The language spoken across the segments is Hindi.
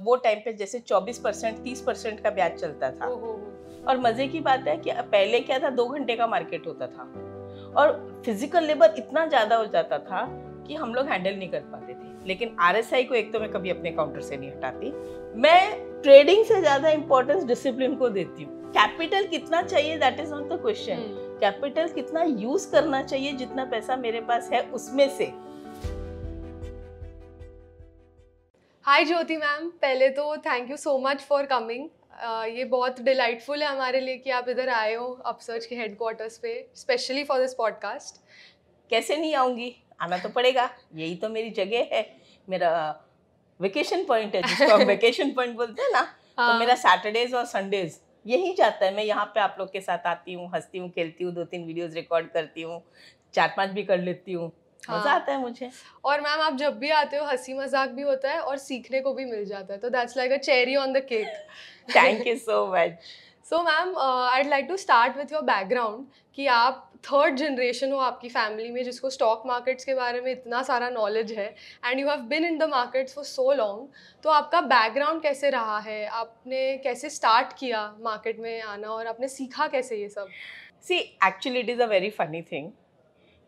वो टाइम पे जैसे 24 परसेंट तीस परसेंट का ब्याज चलता था और मज़े की बात है कि पहले क्या था दो घंटे का मार्केट होता था और फिजिकल लेबर इतना ज़्यादा हो जाता था कि हम लोग हैंडल नहीं कर पाते थे लेकिन आर को एक तो मैं कभी अपने काउंटर से नहीं हटाती मैं ट्रेडिंग से ज़्यादा इंपॉर्टेंस डिसिप्लिन को देती हूँ कैपिटल कितना चाहिए that is not the question capital कितना यूज़ करना चाहिए जितना पैसा मेरे पास है उसमें से हाय ज्योति मैम पहले तो thank you so much for coming ये बहुत डिलाइटफुल है हमारे लिए कि आप इधर आए हो अपसर्च के हेडक्वार्टर्स पे स्पेशली फॉर दिस पॉडकास्ट कैसे नहीं आऊँगी आना तो पड़ेगा यही तो मेरी जगह है मेरा वेकेशन पॉइंट है जिसको वेकेशन पॉइंट बोलते हैं ना तो हाँ. तो मेरा सैटरडेज और संडेज यही जाता है मैं यहाँ पे आप लोग के साथ आती हूँ हंसती हूँ खेलती हूँ दो तीन वीडियोज रिकॉर्ड करती हूँ चार पांच भी कर लेती हूँ हाँ। मजा आता है मुझे और मैम आप जब भी आते हो हंसी मजाक भी होता है और सीखने को भी मिल जाता है तो that's like a cherry on the cake thank you so much so ma'am I like to start with your background कि आप थर्ड जनरेशन हो आपकी फैमिली में जिसको स्टॉक मार्केट्स के बारे में इतना सारा नॉलेज है and you have been in the markets for so long तो आपका बैकग्राउंड कैसे रहा है आपने कैसे स्टार्ट किया मार्केट में आना और आपने सीखा कैसे ये सब see actually it is a very funny thing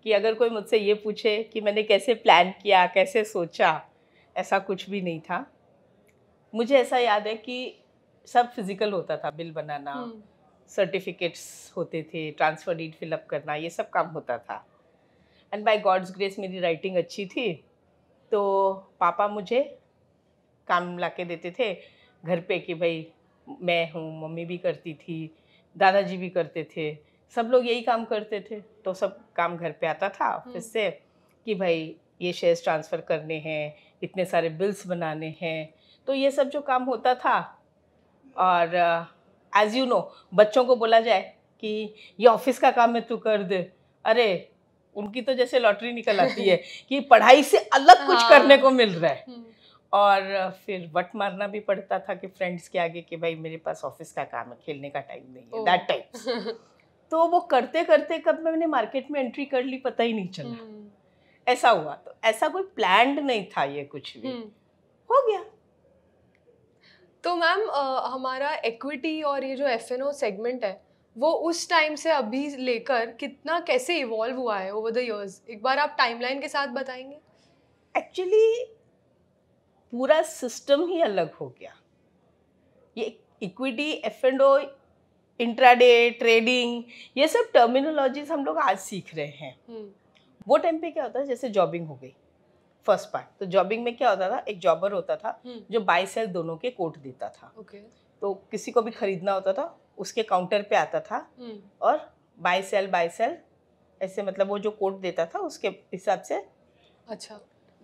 कि अगर कोई मुझसे ये पूछे कि मैंने कैसे प्लान किया कैसे सोचा ऐसा कुछ भी नहीं था मुझे ऐसा याद है कि सब फिज़िकल होता था बिल बनाना सर्टिफिकेट्स हम्म। होते थे ट्रांसफ़र डीड फिलअप करना ये सब काम होता था एंड बाय गॉड्स ग्रेस मेरी राइटिंग अच्छी थी तो पापा मुझे काम ला के देते थे घर पे कि भाई मैं हूँ मम्मी भी करती थी दादाजी भी करते थे सब लोग यही काम करते थे तो सब काम घर पे आता था ऑफिस हम्म। से कि भाई ये शेयर्स ट्रांसफ़र करने हैं इतने सारे बिल्स बनाने हैं तो ये सब जो काम होता था और एज़ यू नो बच्चों को बोला जाए कि ये ऑफिस का काम है तू कर दे अरे उनकी तो जैसे लॉटरी निकल आती है कि पढ़ाई से अलग कुछ हाँ। करने को मिल रहा है हम्म। और फिर वट मारना भी पड़ता था कि फ्रेंड्स के आगे कि भाई मेरे पास ऑफिस का काम है खेलने का टाइम नहीं है दैट टाइम तो वो करते करते कब मैंने मार्केट में एंट्री कर ली पता ही नहीं चला हम्म। ऐसा हुआ तो ऐसा कोई प्लान नहीं था ये कुछ भी हम्म। हो गया तो मैम हमारा इक्विटी और ये जो एफ सेगमेंट है वो उस टाइम से अभी लेकर कितना कैसे इवॉल्व हुआ है ओवर द इयर्स एक बार आप टाइमलाइन के साथ बताएंगे एक्चुअली पूरा सिस्टम ही अलग हो गया ये equity F and O intraday trading ये सब टर्मिनोलॉजीज हम लोग आज सीख रहे हैं hmm. वो टाइम पे क्या होता है जैसे जॉबिंग हो गई फर्स्ट पार्ट तो जॉबिंग में क्या होता था एक जॉबर होता था hmm. जो बाई सेल दोनों के कोट देता था okay. तो किसी को भी खरीदना होता था उसके काउंटर पे आता था hmm. और बाई सेल बाई सेल ऐसे मतलब वो जो कोट देता था उसके हिसाब से अच्छा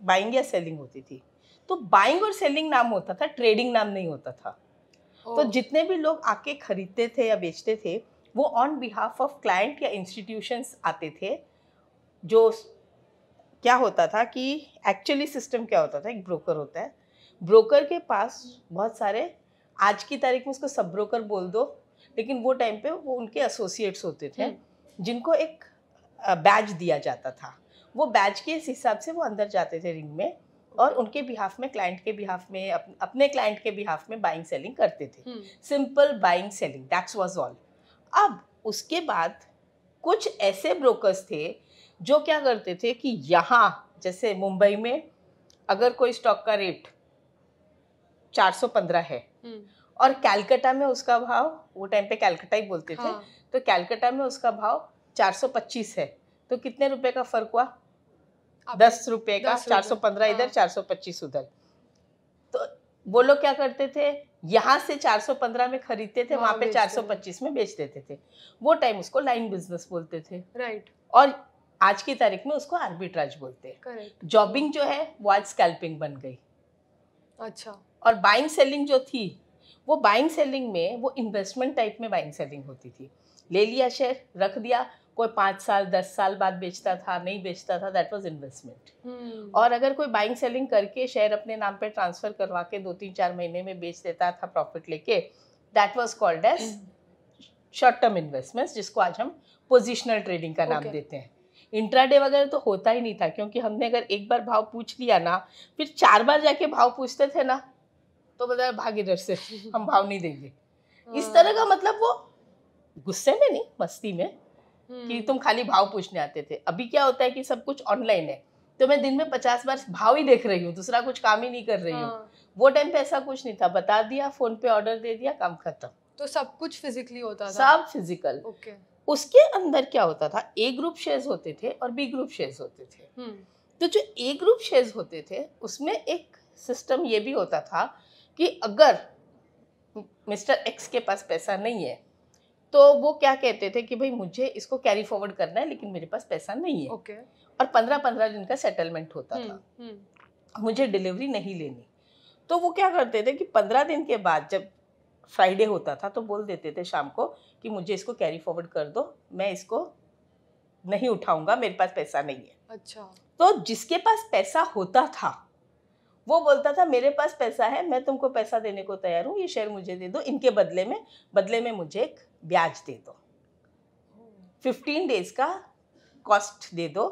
बाइंग या सेलिंग होती थी तो बाइंग और सेलिंग नाम होता था ट्रेडिंग नाम नहीं होता था तो जितने भी लोग आके खरीदते थे या बेचते थे वो ऑन बिहाफ ऑफ क्लाइंट या इंस्टीट्यूशंस आते थे जो क्या होता था कि एक्चुअली सिस्टम क्या होता था एक ब्रोकर होता है ब्रोकर के पास बहुत सारे आज की तारीख में उसको सब ब्रोकर बोल दो लेकिन वो टाइम पे वो उनके एसोसिएट्स होते थे हम्म। जिनको एक बैज दिया जाता था वो बैच के हिसाब से वो अंदर जाते थे रिंग में और उनके बिहाफ में क्लाइंट के बिहाफ में अपने क्लाइंट के बिहाफ में बाइंग सेलिंग करते थे simple buying selling that's was all अब उसके बाद कुछ ऐसे ब्रोकर्स थे जो क्या करते थे कि यहाँ जैसे मुंबई में अगर कोई स्टॉक का रेट 415 है हम्म। और कैलकाटा में उसका भाव वो टाइम पे कैलकाटा ही बोलते हाँ। थे तो कैलकाटा में उसका भाव 425 है तो कितने रुपए का फर्क हुआ दस रुपए का चार सौ पंद्रह इधर हाँ। चार सौ पच्चीस उधर तो वो लोग क्या करते थे यहाँ से चार सौ पंद्रह में खरीदते थे वहां पे चार सौ पच्चीस में बेच देते थे वो टाइम उसको लाइन बिजनेस बोलते थे राइट और आज की तारीख में उसको आर्बिट्राज बोलते हैं जॉबिंग जो है वो आज स्कैल्पिंग बन गई अच्छा और बाइंग सेलिंग जो थी वो बाइंग सेलिंग में वो इन्वेस्टमेंट टाइप में बाइंग सेलिंग होती थी ले लिया शेयर रख दिया कोई पाँच साल दस साल बाद बेचता था नहीं बेचता था दैट वाज इन्वेस्टमेंट और अगर कोई बाइंग सेलिंग करके शेयर अपने नाम पे ट्रांसफर करवा के दो तीन चार महीने में बेच देता था प्रॉफिट लेके that was called as short term investment जिसको आज हम पोजिशनल ट्रेडिंग का नाम okay. देते हैं इंट्राडे वगैरह तो होता ही नहीं था क्योंकि हमने अगर एक बार भाव पूछ लिया ना फिर चार बार जाके भाव पूछते थे ना तो बताया भाग इधर से हम भाव नहीं देंगे इस हाँ। तरह का मतलब वो गुस्से में नहीं मस्ती में कि हम्म। तुम खाली भाव पूछने आते थे अभी क्या होता है कि सब कुछ ऑनलाइन है तो मैं दिन में पचास बार भाव ही देख रही हूँ दूसरा कुछ काम ही नहीं कर रही हूँ हाँ। वो टाइम पे ऐसा कुछ नहीं था बता दिया फोन पे ऑर्डर दे दिया काम खत्म तो सब कुछ फिजिकली होता था सब फिजिकल ओके उसके अंदर क्या होता था ए ग्रुप शेयर्स होते थे और बी ग्रुप शेयर्स होते थे हम्म। तो जो ए ग्रुप शेयर्स होते थे उसमें एक सिस्टम ये भी होता था कि अगर मिस्टर एक्स के पास पैसा नहीं है तो वो क्या कहते थे कि भाई मुझे इसको कैरी फॉरवर्ड करना है लेकिन मेरे पास पैसा नहीं है okay. और पंद्रह पंद्रह दिन का सेटलमेंट होता हुँ, हम्म, था हुँ. हम्म। मुझे डिलीवरी नहीं लेनी तो वो क्या करते थे कि पंद्रह दिन के बाद जब फ्राइडे होता था तो बोल देते थे शाम को कि मुझे इसको कैरी फॉरवर्ड कर दो मैं इसको नहीं उठाऊंगा मेरे पास पैसा नहीं है अच्छा तो जिसके पास पैसा होता था वो बोलता था मेरे पास पैसा है मैं तुमको पैसा देने को तैयार हूँ ये शेयर मुझे दे दो इनके बदले में बदले में मुझे एक ब्याज दे दो फिफ्टीन डेज का कॉस्ट दे दो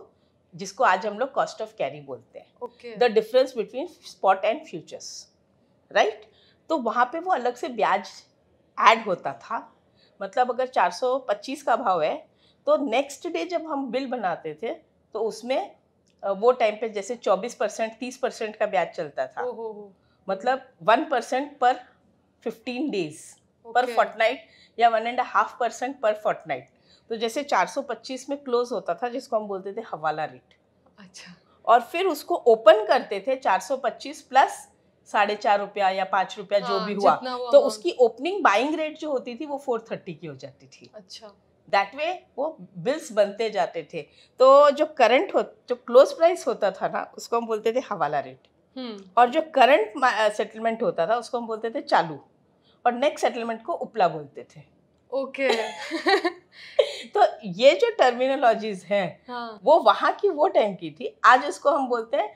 जिसको आज हम लोग कॉस्ट ऑफ कैरी बोलते हैं the difference between spot and futures right तो वहाँ पे वो अलग से ब्याज ऐड होता था मतलब अगर 425 का भाव है तो नेक्स्ट डे जब हम बिल बनाते थे तो उसमें वो टाइम पे जैसे 24 परसेंट तीस परसेंट का ब्याज चलता था मतलब वन परसेंट पर फिफ्टीन डेज पर फोर्टनाइट या वन एंड हाफ परसेंट पर फोर्टनाइट तो जैसे 425 में क्लोज होता था जिसको हम बोलते थे हवाला रेट अच्छा और फिर उसको ओपन करते थे 425 प्लस साढ़े चार रुपया या पाँच रुपया हाँ, जो भी हुआ, हुआ तो उसकी ओपनिंग बाइंग रेट जो होती थी वो फोर थर्टी की हो जाती थी अच्छा दैट वे वो बिल्स बनते जाते थे तो जो करंट हो जो क्लोज प्राइस होता था ना उसको हम बोलते थे हवाला रेट हम्म। और जो करंट सेटलमेंट होता था उसको हम बोलते थे चालू और नेक्स्ट सेटलमेंट को उपला बोलते थे ओके okay. तो ये जो टर्मिनोलॉजीज हैं हाँ. वो वहाँ की वो टाइम की थी आज इसको हम बोलते हैं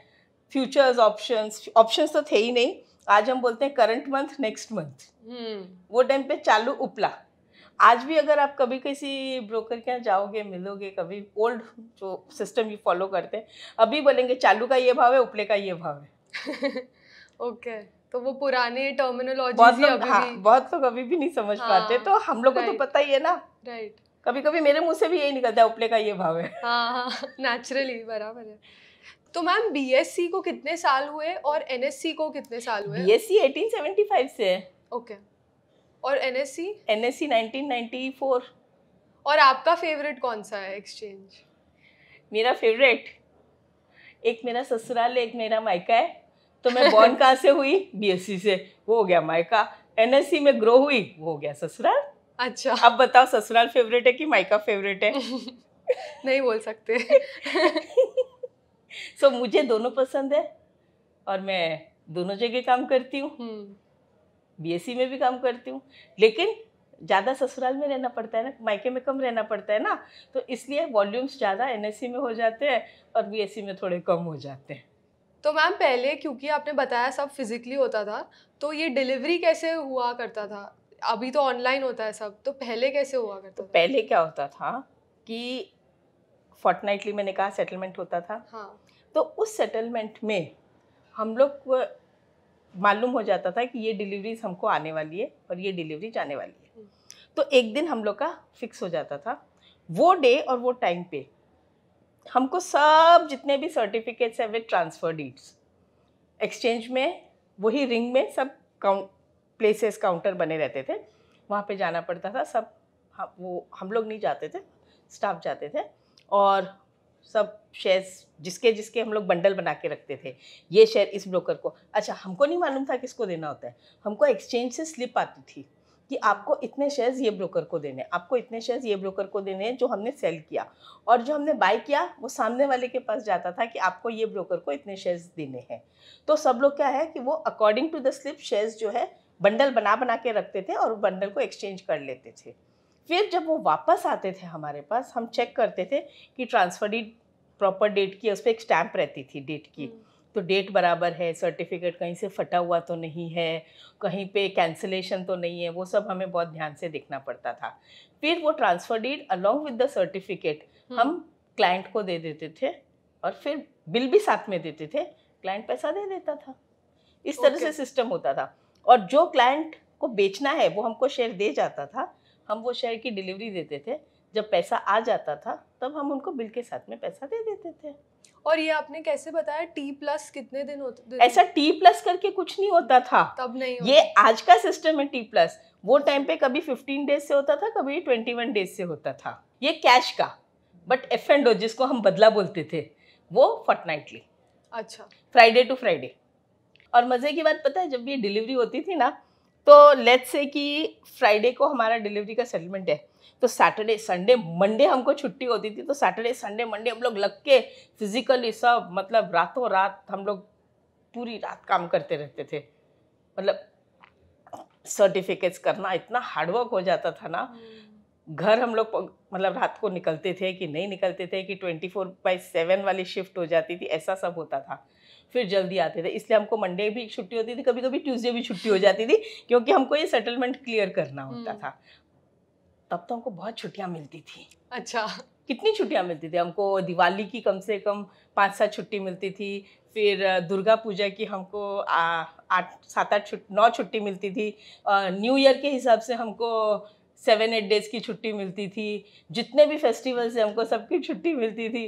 फ्यूचर्स ऑप्शंस ऑप्शंस तो थे ही नहीं आज हम बोलते हैं करंट मंथ नेक्स्ट मंथ वो टाइम पे चालू उपला आज भी अगर आप कभी किसी ब्रोकर के यहाँ जाओगे मिलोगे कभी ओल्ड जो सिस्टम ये फॉलो करते हैं अभी बोलेंगे चालू का ये भाव है उपले का ये भाव है ओके okay. तो वो पुराने टर्मिनोलॉजी बहुत लोग हाँ, बहुत लोग अभी भी नहीं समझ हाँ, पाते तो हम लोग को तो पता ही है ना राइट कभी कभी मेरे मुंह से भी यही निकलता है उपले का ये भाव है हाँ हाँ नेचुरली बराबर है तो मैम बीएससी को कितने साल हुए और एनएससी को कितने साल हुए बीएससी 1875 से है ओके एस और एनएससी एनएससी 1994 और आपका फेवरेट कौन सा है एक्सचेंज मेरा फेवरेट एक मेरा ससुराल एक मेरा मायका है तो मैं बॉर्न कहाँ से हुई बीएससी से वो हो गया मायका एनएससी में ग्रो हुई वो हो गया ससुराल अच्छा अब बताओ ससुराल फेवरेट है कि मायका फेवरेट है नहीं बोल सकते सो so, मुझे दोनों पसंद है और मैं दोनों जगह काम करती हूँ बीएससी हम्म। में भी काम करती हूँ लेकिन ज़्यादा ससुराल में रहना पड़ता है ना मायके में कम रहना पड़ता है ना तो इसलिए वॉल्यूम्स ज़्यादा एनएससी में हो जाते हैं और बीएससी में थोड़े कम हो जाते हैं तो मैम पहले क्योंकि आपने बताया सब फिज़िकली होता था तो ये डिलीवरी कैसे हुआ करता था अभी तो ऑनलाइन होता है सब तो पहले कैसे हुआ करता तो था? पहले क्या होता था कि फोर्टनाइटली मैंने कहा सेटलमेंट होता था हाँ तो उस सेटलमेंट में हम लोग मालूम हो जाता था कि ये डिलीवरीज हमको आने वाली है और ये डिलीवरी जाने वाली है हम्म। तो एक दिन हम लोग का फिक्स हो जाता था वो डे और वो टाइम पे हमको सब जितने भी सर्टिफिकेट्स हैं विद ट्रांसफर डीड्स एक्सचेंज में वही रिंग में सब काउंट प्लेसेस काउंटर बने रहते थे वहाँ पे जाना पड़ता था सब हम वो हम लोग नहीं जाते थे स्टाफ जाते थे और सब शेयर्स जिसके जिसके हम लोग बंडल बना के रखते थे ये शेयर इस ब्रोकर को अच्छा हमको नहीं मालूम था किसको देना होता है हमको एक्सचेंज से स्लिप आती थी कि आपको इतने शेयर्स ये ब्रोकर को देने हैं आपको इतने शेयर्स ये ब्रोकर को देने हैं जो हमने सेल किया और जो हमने बाय किया वो सामने वाले के पास जाता था कि आपको ये ब्रोकर को इतने शेयर्स देने हैं तो सब लोग क्या है कि वो according to the slip shares जो है बंडल बना बना के रखते थे और बंडल को एक्सचेंज कर लेते थे फिर जब वो वापस आते थे हमारे पास हम चेक करते थे कि ट्रांसफर डीड प्रॉपर डेट की उस पर एक स्टैम्प रहती थी डेट की हम्म। तो डेट बराबर है सर्टिफिकेट कहीं से फटा हुआ तो नहीं है कहीं पे कैंसिलेशन तो नहीं है वो सब हमें बहुत ध्यान से देखना पड़ता था फिर वो transfer deed along with the certificate हम क्लाइंट को दे देते थे और फिर बिल भी साथ में देते थे क्लाइंट पैसा दे देता था इस तरह okay. से सिस्टम होता था और जो क्लाइंट को बेचना है वो हमको शेयर दे जाता था हम वो शेयर की डिलीवरी देते थे जब पैसा आ जाता था तब हम उनको बिल के साथ में पैसा दे देते थे और ये आपने कैसे बताया टी प्लस कितने दिन होते ऐसा टी प्लस करके कुछ नहीं होता था तब नहीं ये आज का सिस्टम है टी प्लस वो टाइम पे कभी 15 डेज से होता था कभी 21 डेज से होता था ये कैश का बट एफ एंड ओ जिसको हम बदला बोलते थे वो फर्टनाइटली अच्छा फ्राइडे टू फ्राइडे और मज़े की बात पता है जब ये डिलीवरी होती थी ना तो लेट्स से कि फ्राइडे को हमारा डिलीवरी का सेटलमेंट है तो सैटरडे संडे मंडे हमको छुट्टी होती थी तो सैटरडे संडे मंडे हम लोग लग के फिजिकली सब मतलब रातों रात हम लोग पूरी रात काम करते रहते थे मतलब सर्टिफिकेट्स करना इतना हार्डवर्क हो जाता था ना हम्म। घर हम लोग मतलब रात को निकलते थे कि नहीं निकलते थे कि ट्वेंटी फोर बाई सेवन वाली शिफ्ट हो जाती थी ऐसा सब होता था फिर जल्दी आते थे इसलिए हमको मंडे भी छुट्टी होती थी कभी कभी ट्यूसडे भी छुट्टी हो जाती थी क्योंकि हमको ये सेटलमेंट क्लियर करना होता हम्म। था तब तो हमको बहुत छुट्टियाँ मिलती थी अच्छा कितनी छुट्टियाँ मिलती थी हमको दिवाली की कम से कम पाँच सात छुट्टी मिलती थी फिर दुर्गा पूजा की हमको आठ सात आठ छुट नौ छुट्टी मिलती थी न्यू ईयर के हिसाब से हमको सेवन एट डेज़ की छुट्टी मिलती थी जितने भी फेस्टिवल्स हैं हमको सबकी छुट्टी मिलती थी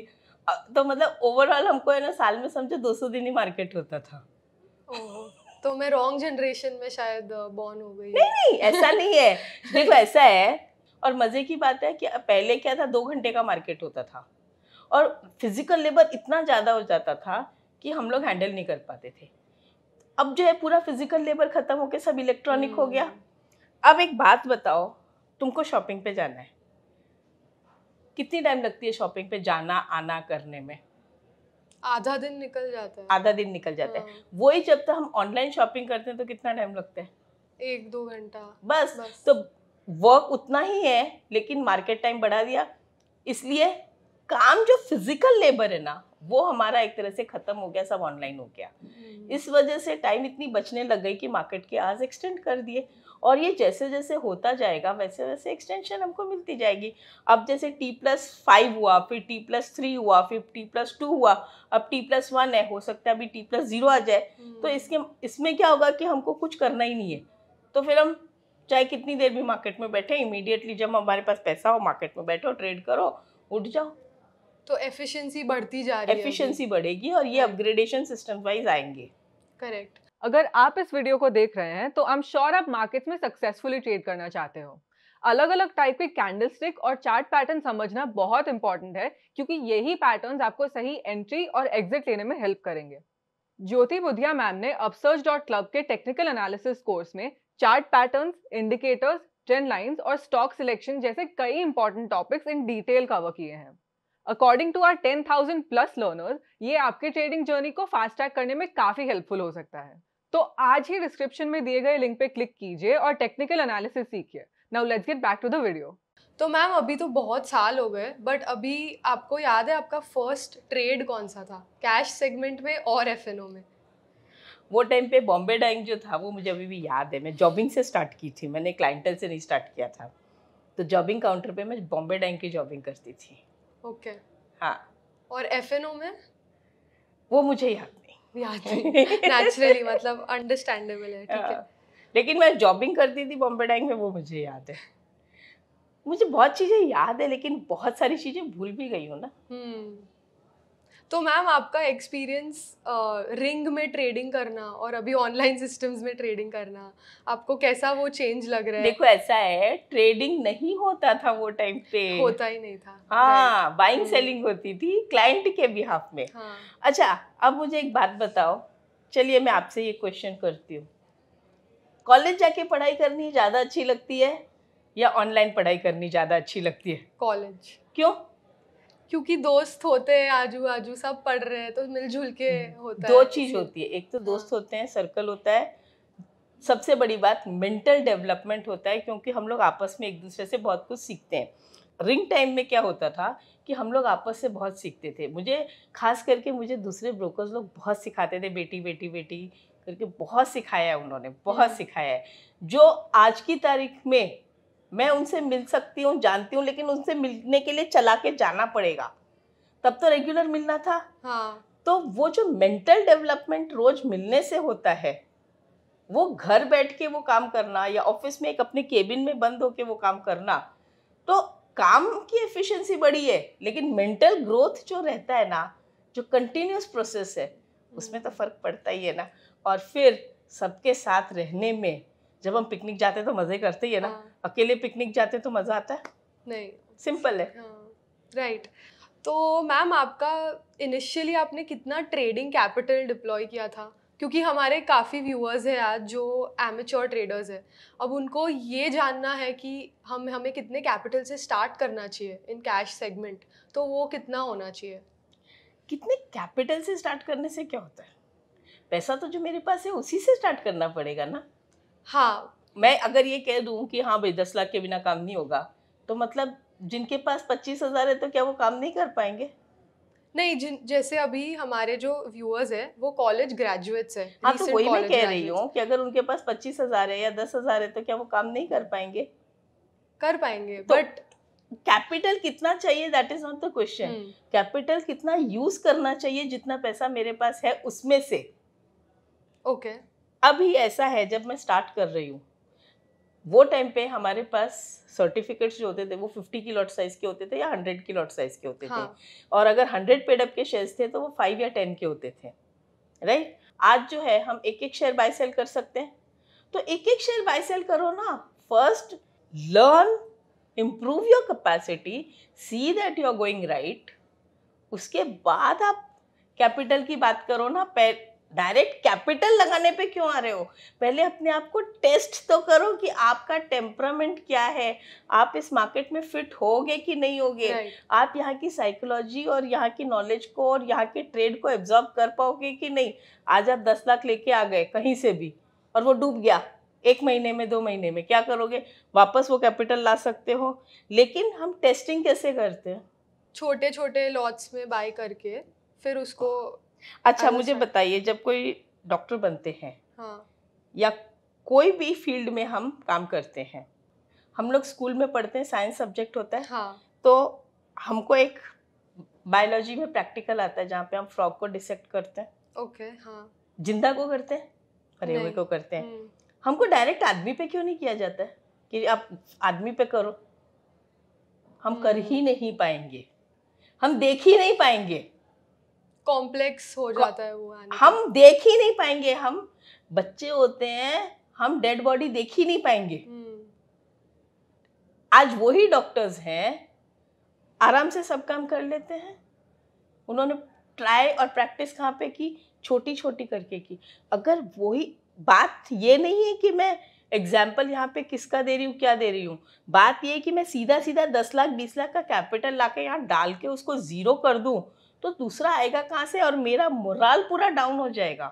तो मतलब ओवरऑल हमको है ना साल में समझो दो सौ दिन ही मार्केट होता था तो मैं रॉन्ग जनरेशन में शायद बॉर्न हो गई नहीं नहीं ऐसा नहीं है देखो ऐसा है और मज़े की बात है कि पहले क्या था दो घंटे का मार्केट होता था और फिज़िकल लेबर इतना ज़्यादा हो जाता था कि हम लोग हैंडल नहीं कर पाते थे अब जो है पूरा फिज़िकल लेबर ख़त्म होकर सब इलेक्ट्रॉनिक हो गया हम्म। अब एक बात बताओ तुमको शॉपिंग पे जाना है कितनी टाइम लगती है शॉपिंग पे जाना आना करने में आधा दिन निकल जाता है आधा दिन निकल जाता है हाँ। वही जब तक हम ऑनलाइन शॉपिंग करते हैं तो कितना टाइम लगता है एक दो घंटा बस, बस तो वर्क उतना ही है लेकिन मार्केट टाइम बढ़ा दिया इसलिए काम जो फिजिकल लेबर है ना वो हमारा एक तरह से ख़त्म हो गया सब ऑनलाइन हो गया हम्म। इस वजह से टाइम इतनी बचने लग गई कि मार्केट के आज एक्सटेंड कर दिए और ये जैसे जैसे होता जाएगा वैसे वैसे एक्सटेंशन हमको मिलती जाएगी अब जैसे टी प्लस फाइव हुआ फिर टी प्लस थ्री हुआ फिर टी प्लस टू हुआ अब टी प्लस वन है हो सकता है अभी टी प्लस ज़ीरो आ जाए तो हम्म। इसके इसमें क्या होगा कि हमको कुछ करना ही नहीं है तो फिर हम चाहे कितनी देर भी मार्केट में बैठे इमीडिएटली जब हमारे पास पैसा हो मार्केट में बैठो ट्रेड करो उठ जाओ तो एफिशिएंसी बढ़ती जा रही है एफिशिएंसी बढ़ेगी और ये अपग्रेडेशन सिस्टम वाइज आएंगे करेक्ट अगर आप इस वीडियो को देख रहे हैं तो आई एम श्योर आप मार्केट्स में सक्सेसफुली ट्रेड करना चाहते हो अलग अलग टाइप के कैंडलस्टिक और चार्ट पैटर्न समझना बहुत इंपॉर्टेंट है क्योंकि यही पैटर्न्स आपको सही एंट्री और एग्जिट लेने में हेल्प करेंगे ज्योति बुधिया मैम ने अपसर्च डॉट क्लब के टेक्निकल एनालिसिस कोर्स में chart patterns, indicators trend lines और स्टॉक सिलेक्शन जैसे कई important topics in detail cover किए हैं according to our ten thousand plus learners ये आपके ट्रेडिंग जर्नी को फास्ट ट्रैक करने में काफी हेल्पफुल हो सकता है तो आज ही डिस्क्रिप्शन में दिए गए लिंक पे क्लिक कीजिए और टेक्निकल एनालिसिस सीखिए now let's get back to the video तो मैम अभी तो बहुत साल हो गए बट अभी आपको याद है आपका फर्स्ट ट्रेड कौन सा था कैश सेगमेंट में और एफएनओ में वो टाइम पे बॉम्बे डाइंग जो था वो मुझे अभी भी याद है मैं जॉबिंग से स्टार्ट की थी मैंने क्लाइंटल से नहीं स्टार्ट किया था तो जॉबिंग काउंटर पे मैं बॉम्बे डाइंग की जॉबिंग करती थी ओके okay. हाँ और एफ में वो मुझे याद नहीं याद नहीं नेचुरली मतलब अंडरस्टैंडेबल है ठीक है हाँ। लेकिन मैं जॉबिंग करती थी बॉम्बे डाइंग में वो मुझे याद है मुझे बहुत चीज़ें याद है लेकिन बहुत सारी चीज़ें भूल भी गई हूँ ना hmm. तो मैम आपका एक्सपीरियंस रिंग में ट्रेडिंग करना और अभी ऑनलाइन सिस्टम्स में ट्रेडिंग करना आपको कैसा वो चेंज लग रहा है देखो ऐसा है ट्रेडिंग नहीं होता था वो टाइम पे होता ही नहीं था हाँ बाइंग सेलिंग हम्म। होती थी क्लाइंट के बिहाफ में हाँ. अच्छा अब मुझे एक बात बताओ चलिए मैं आपसे ये क्वेश्चन करती हूँ कॉलेज जाके पढ़ाई करनी ज़्यादा अच्छी लगती है या ऑनलाइन पढ़ाई करनी ज़्यादा अच्छी लगती है कॉलेज क्यों क्योंकि दोस्त होते हैं आजू आजू सब पढ़ रहे हैं तो मिलजुल के हम्म। होता दो है दो चीज़ होती है एक तो दोस्त हाँ। होते हैं सर्कल होता है सबसे बड़ी बात मेंटल डेवलपमेंट होता है क्योंकि हम लोग आपस में एक दूसरे से बहुत कुछ सीखते हैं रिंग टाइम में क्या होता था कि हम लोग आपस से बहुत सीखते थे मुझे खास करके मुझे दूसरे ब्रोकर्स लोग बहुत सिखाते थे बेटी बेटी बेटी करके बहुत सिखाया है उन्होंने बहुत हम्म। सिखाया है जो आज की तारीख में मैं उनसे मिल सकती हूँ जानती हूँ लेकिन उनसे मिलने के लिए चला के जाना पड़ेगा तब तो रेगुलर मिलना था हाँ. तो वो जो मेंटल डेवलपमेंट रोज मिलने से होता है वो घर बैठ के वो काम करना या ऑफिस में एक अपने केबिन में बंद होके वो काम करना तो काम की एफिशिएंसी बढ़ी है लेकिन मेंटल ग्रोथ जो रहता है ना जो कंटिन्यूस प्रोसेस है उसमें तो हम्म। फ़र्क पड़ता ही है ना और फिर सबके साथ रहने में जब हम पिकनिक जाते हैं तो मज़े करते ही है ना हाँ। अकेले पिकनिक जाते तो मज़ा आता है नहीं सिंपल है हाँ। राइट तो मैम आपका इनिशियली आपने कितना ट्रेडिंग कैपिटल डिप्लॉय किया था क्योंकि हमारे काफ़ी व्यूअर्स हैं आज जो एमेच्योर ट्रेडर्स हैं अब उनको ये जानना है कि हम हमें कितने कैपिटल से स्टार्ट करना चाहिए इन कैश सेगमेंट तो वो कितना होना चाहिए कितने कैपिटल से स्टार्ट करने से क्या होता है पैसा तो जो मेरे पास है उसी से स्टार्ट करना पड़ेगा ना हाँ मैं अगर ये कह दूँ कि हाँ भाई दस लाख के बिना काम नहीं होगा तो मतलब जिनके पास पच्चीस हज़ार है तो क्या वो काम नहीं कर पाएंगे नहीं जिन जैसे अभी हमारे जो व्यूअर्स हैं वो कॉलेज ग्रेजुएट्स हैं हाँ तो वही मैं कह रही हूँ कि अगर उनके पास पच्चीस हज़ार है या दस हज़ार है तो क्या वो काम नहीं कर पाएंगे कर पाएंगे तो, बट कैपिटल कितना चाहिए that is not the question capital कितना यूज करना चाहिए जितना पैसा मेरे पास है उसमें से ओके okay. अभी ऐसा है जब मैं स्टार्ट कर रही हूँ वो टाइम पे हमारे पास सर्टिफिकेट्स जो होते थे वो 50 की लॉट साइज़ के होते थे या 100 की लॉट साइज़ के होते हाँ. थे और अगर 100 पेड अप के शेयर्स थे तो वो 5 या 10 के होते थे राइट आज जो है हम एक एक शेयर बाय सेल कर सकते हैं तो एक एक शेयर बाय सेल करो ना first learn improve your capacity see that you are going right उसके बाद आप कैपिटल की बात करो ना डायरेक्ट कैपिटल लगाने पे क्यों आ रहे हो पहले अपने आप को टेस्ट तो करो कि आपका टेम्परामेंट क्या है आप इस मार्केट में फिट होगे कि नहीं होगे right. आप यहाँ की साइकोलॉजी और यहाँ की नॉलेज को और यहाँ के ट्रेड को एब्जॉर्ब कर पाओगे कि नहीं आज आप दस लाख लेके आ गए कहीं से भी और वो डूब गया एक महीने में दो महीने में क्या करोगे वापस वो कैपिटल ला सकते हो लेकिन हम टेस्टिंग कैसे करते हैं छोटे छोटे लॉट्स में बाय करके फिर उसको अच्छा, अच्छा मुझे बताइए जब कोई डॉक्टर बनते हैं हाँ। या कोई भी फील्ड में हम काम करते हैं हम लोग स्कूल में पढ़ते हैं साइंस सब्जेक्ट होता है हाँ। तो हमको एक बायोलॉजी में प्रैक्टिकल आता है जहाँ पे हम फ्रॉग को डिसेक्ट करते हैं ओके हाँ जिंदा को करते हैं रेवे को करते हैं हम्म। हमको डायरेक्ट आदमी पे क्यों नहीं किया जाता है कि आप आदमी पे करो हम कर हम्म। ही नहीं पाएंगे हम देख ही नहीं पाएंगे कॉम्प्लेक्स हो जाता है वो आने हम देख ही नहीं पाएंगे हम बच्चे होते हैं हम डेड बॉडी देख ही नहीं पाएंगे हम्म। आज वही डॉक्टर्स हैं आराम से सब काम कर लेते हैं उन्होंने ट्राई और प्रैक्टिस कहाँ पे की छोटी छोटी करके की अगर वही बात ये नहीं है कि मैं एग्जाम्पल यहाँ पे किसका दे रही हूँ क्या दे रही हूँ बात ये है कि मैं सीधा सीधा दस लाख बीस लाख का कैपिटल ला के यहाँ डाल के उसको ज़ीरो कर दूँ तो दूसरा आएगा कहाँ से और मेरा मोराल पूरा डाउन हो जाएगा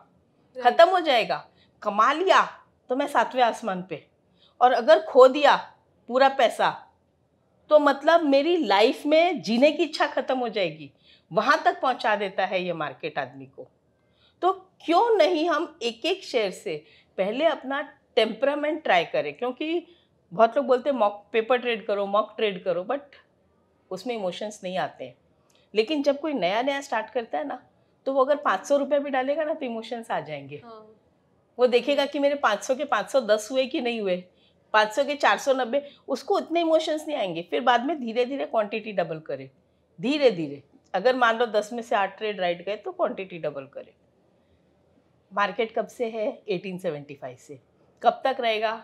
ख़त्म हो जाएगा कमा लिया तो मैं सातवें आसमान पे और अगर खो दिया पूरा पैसा तो मतलब मेरी लाइफ में जीने की इच्छा ख़त्म हो जाएगी वहाँ तक पहुँचा देता है ये मार्केट आदमी को तो क्यों नहीं हम एक एक शेयर से पहले अपना टेम्परामेंट ट्राई करें क्योंकि बहुत लोग बोलते हैं मॉक पेपर ट्रेड करो मॉक ट्रेड करो बट उसमें इमोशंस नहीं आते हैं लेकिन जब कोई नया नया स्टार्ट करता है ना तो वो अगर पाँच सौ रुपये भी डालेगा ना तो इमोशंस आ जाएंगे हाँ। वो देखेगा कि मेरे पाँच सौ के पाँच सौ दस हुए कि नहीं हुए पाँच सौ के चार सौ नब्बे उसको उतने इमोशंस नहीं आएंगे फिर बाद में धीरे धीरे क्वांटिटी डबल करे धीरे धीरे अगर मान लो दस में से आठ ट्रेड राइट गए तो क्वांटिटी डबल करे मार्केट कब से है 1875 से कब तक रहेगा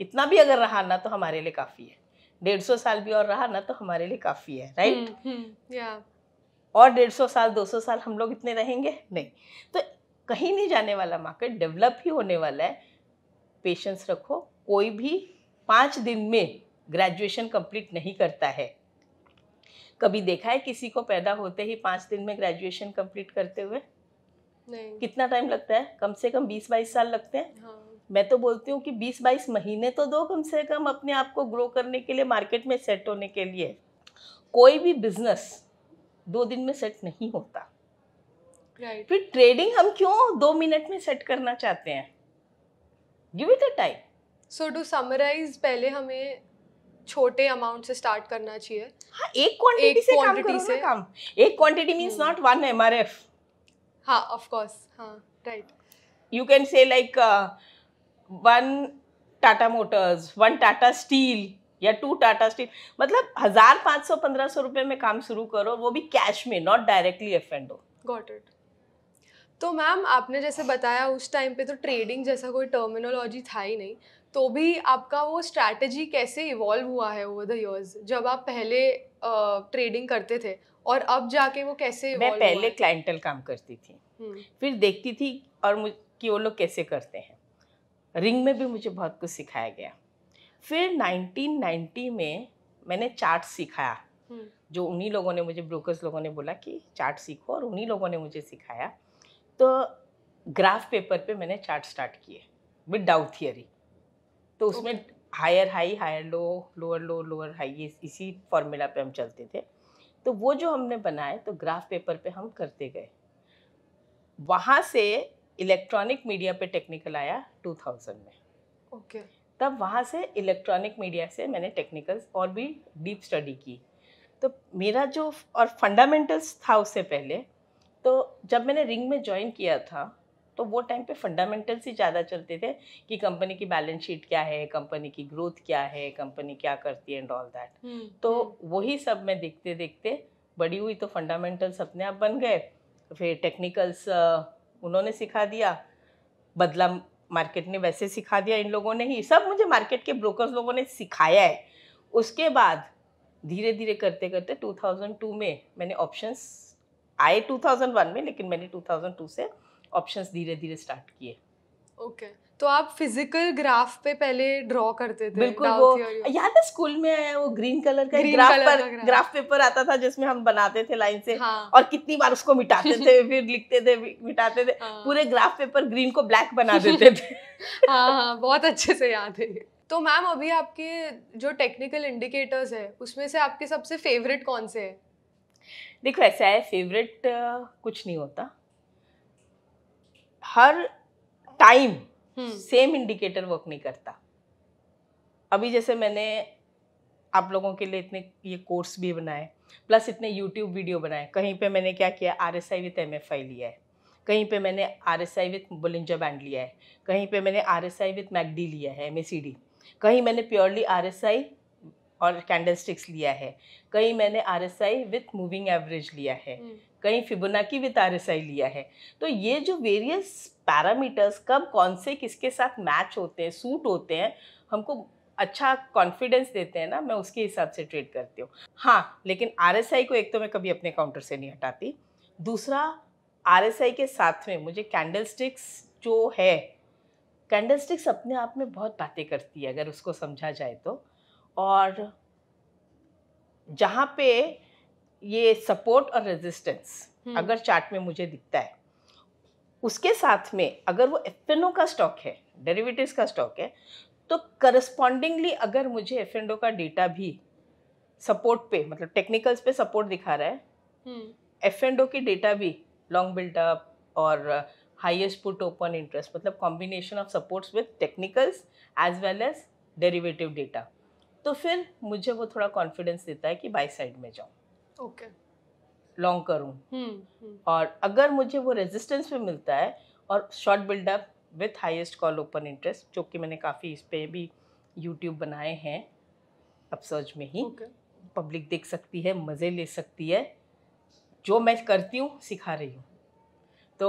इतना भी अगर रहा ना तो हमारे लिए काफ़ी है डेढ़ सौ साल भी और रहा ना तो हमारे लिए काफ़ी है राइट हम्म, या हम्म, और डेढ़ सौ साल दो सौ साल हम लोग इतने रहेंगे नहीं तो कहीं नहीं जाने वाला मार्केट डेवलप ही होने वाला है पेशेंस रखो कोई भी पाँच दिन में ग्रेजुएशन कंप्लीट नहीं करता है कभी देखा है किसी को पैदा होते ही पाँच दिन में ग्रेजुएशन कंप्लीट करते हुए नहीं कितना टाइम लगता है कम से कम बीस बाईस साल लगते हैं हाँ। मैं तो बोलती हूँ कि बीस बाईस महीने तो दो कम से कम अपने आप को ग्रो करने के लिए मार्केट में सेट होने के लिए कोई भी बिजनेस दो दिन में सेट नहीं होता right. फिर ट्रेडिंग हम क्यों दो मिनट में सेट करना चाहते हैं give it a time so to summarise पहले हमें छोटे अमाउंट से स्टार्ट करना चाहिए हाँ एक क्वांटिटी से काम करो से काम एक quantity means not one M R F हाँ ऑफकोर्स हाँ right you can say like one Tata Motors one Tata Steel या टू टाटा स्टील मतलब हजार पाँच सौ पंद्रह सौ रुपये में काम शुरू करो वो भी कैश में नॉट डायरेक्टली अफेंड हो गॉट इट तो मैम आपने जैसे बताया उस टाइम पे तो ट्रेडिंग जैसा कोई टर्मिनोलॉजी था ही नहीं तो भी आपका वो स्ट्रैटेजी कैसे इवॉल्व हुआ है ओवर द इयर्स जब आप पहले ट्रेडिंग करते थे और अब जाके वो कैसे मैं पहले क्लाइंटल काम करती थी हम्म। फिर देखती थी और मुझ कि वो लोग कैसे करते हैं रिंग में भी मुझे बहुत कुछ सिखाया गया फिर 1990 में मैंने चार्ट सिखाया हम्म। जो उन्हीं लोगों ने मुझे ब्रोकर्स लोगों ने बोला कि चार्ट सीखो और उन्हीं लोगों ने मुझे सिखाया तो ग्राफ पेपर पे मैंने चार्ट स्टार्ट किए विद डाउट थियरी तो उसमें higher high higher low lower low lower high ये इसी फॉर्मूला पे हम चलते थे तो वो जो हमने बनाए तो ग्राफ पेपर पे हम करते गए वहाँ से इलेक्ट्रॉनिक मीडिया पे टेक्निकल आया 2000 में ओके okay. तब वहाँ से इलेक्ट्रॉनिक मीडिया से मैंने टेक्निकल्स और भी डीप स्टडी की तो मेरा जो और फंडामेंटल्स था उससे पहले तो जब मैंने रिंग में ज्वाइन किया था तो वो टाइम पे फंडामेंटल्स ही ज़्यादा चलते थे कि कंपनी की बैलेंस शीट क्या है कंपनी की ग्रोथ क्या है कंपनी क्या करती है एंड ऑल दैट तो हम्म। वही सब मैं देखते देखते बड़ी हुई तो फंडामेंटल्स अपने आप बन गए फिर टेक्निकल्स उन्होंने सिखा दिया बदला मार्केट ने वैसे सिखा दिया इन लोगों ने ही सब मुझे मार्केट के ब्रोकर्स लोगों ने सिखाया है उसके बाद धीरे धीरे करते करते 2002 में मैंने ऑप्शंस आए 2001 में लेकिन मैंने 2002 से ऑप्शंस धीरे धीरे स्टार्ट किए ओके okay. तो आप फिजिकल ग्राफ पे पहले ड्रॉ करते थे बिल्कुल वो याद है स्कूल में वो ग्रीन कलर का ग्राफ ग्राफ पर ग्राफ पेपर आता था जिसमें हम बनाते थे लाइन से हाँ। और कितनी बार उसको मिटाते थे फिर लिखते थे मिटाते थे हाँ। पूरे ग्राफ पेपर ग्रीन को ब्लैक बना देते थे हाँ हाँ बहुत अच्छे से याद है तो मैम अभी आपके जो टेक्निकल इंडिकेटर्स है उसमें से आपके सबसे फेवरेट कौन से है देखो ऐसा है फेवरेट कुछ नहीं होता हर time hmm. Same indicator work नहीं करता अभी जैसे मैंने आप लोगों के लिए इतने ये कोर्स भी बनाए प्लस इतने यूट्यूब वीडियो बनाए कहीं पे मैंने क्या किया R S I with M F I लिया है कहीं पे मैंने R S I with Bollinger band लिया है कहीं पे मैंने R S I with MACD लिया है एम ए सी डी कहीं मैंने प्योरली आर एस आई और कैंडल स्टिक्स लिया है कहीं मैंने R S I with moving average लिया है हम्म। कहीं Fibonacci with R S I लिया है तो ये जो वेरियस पैरामीटर्स कब कौन से किसके साथ मैच होते हैं सूट होते हैं हमको अच्छा कॉन्फिडेंस देते हैं ना मैं उसके हिसाब से ट्रेड करती हूँ हाँ लेकिन आर एस आई को एक तो मैं कभी अपने काउंटर से नहीं हटाती दूसरा आर एस आई के साथ में मुझे कैंडल स्टिक्स जो है कैंडल स्टिक्स अपने आप में बहुत बातें करती है अगर उसको समझा जाए तो और जहाँ पे ये सपोर्ट और रेजिस्टेंस हम्म। अगर चार्ट में मुझे दिखता है उसके साथ में अगर वो एफ का स्टॉक है डेरिवेटिव्स का स्टॉक है तो करस्पॉन्डिंगली अगर मुझे एफ का डेटा भी सपोर्ट पे मतलब टेक्निकल्स पे सपोर्ट दिखा रहा है एफ एंड ओ की डेटा भी लॉन्ग बिल्डअप और हाईएस्ट पुट ओपन इंटरेस्ट मतलब combination of supports with technicals as well as derivative data तो फिर मुझे वो थोड़ा कॉन्फिडेंस देता है कि बाई साइड में जाऊँ ओके लॉन्ग करूँ और अगर मुझे वो रेजिस्टेंस में मिलता है और short buildup with highest call open interest जो कि मैंने काफ़ी इस पर भी यूट्यूब बनाए हैं अब सर्च में ही okay. पब्लिक देख सकती है मज़े ले सकती है जो मैं करती हूँ सिखा रही हूँ तो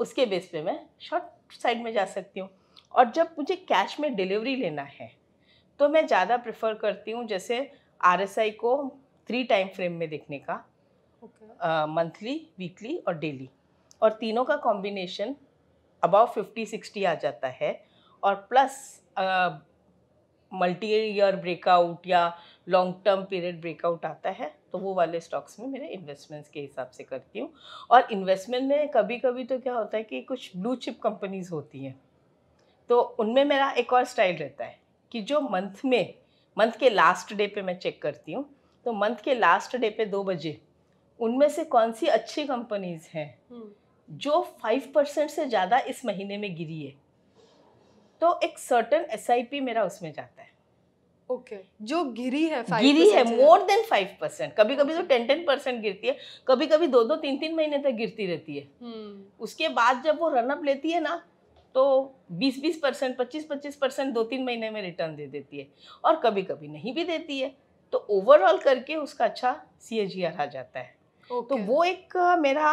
उसके बेस पे मैं शॉर्ट साइड में जा सकती हूँ और जब मुझे कैश में डिलीवरी लेना है तो मैं ज़्यादा प्रेफर करती हूँ जैसे आर को थ्री टाइम फ्रेम में देखने का मंथली okay. वीकली uh, और डेली और तीनों का कॉम्बिनेशन अबाउ फिफ्टी सिक्सटी आ जाता है और प्लस मल्टी ईयर ब्रेकआउट या लॉन्ग टर्म पीरियड ब्रेकआउट आता है तो वो वाले स्टॉक्स में मेरे इन्वेस्टमेंट्स के हिसाब से करती हूँ और इन्वेस्टमेंट में कभी कभी तो क्या होता है कि कुछ ब्लू चिप कंपनीज होती हैं तो उनमें मेरा एक और स्टाइल रहता है कि जो मंथ में मंथ के लास्ट डे पे मैं चेक करती हूँ तो मंथ के लास्ट डे पे दो बजे उनमें से कौन सी अच्छी कंपनीज हैं हम्म। जो फाइव परसेंट से ज़्यादा इस महीने में गिरी है तो एक सर्टन एस मेरा उसमें जाता है ओके okay. जो गिरी है 5 गिरी है मोर देन फाइव परसेंट कभी कभी okay. तो टेन टेन परसेंट गिरती है कभी कभी दो दो तीन तीन महीने तक गिरती रहती है hmm. उसके बाद जब वो रनअप लेती है ना तो 20-20 परसेंट पच्चीस पच्चीस परसेंट दो तीन महीने में रिटर्न दे देती है और कभी कभी नहीं भी देती है तो ओवरऑल करके उसका अच्छा सी e आ जाता है तो okay. तो वो एक मेरा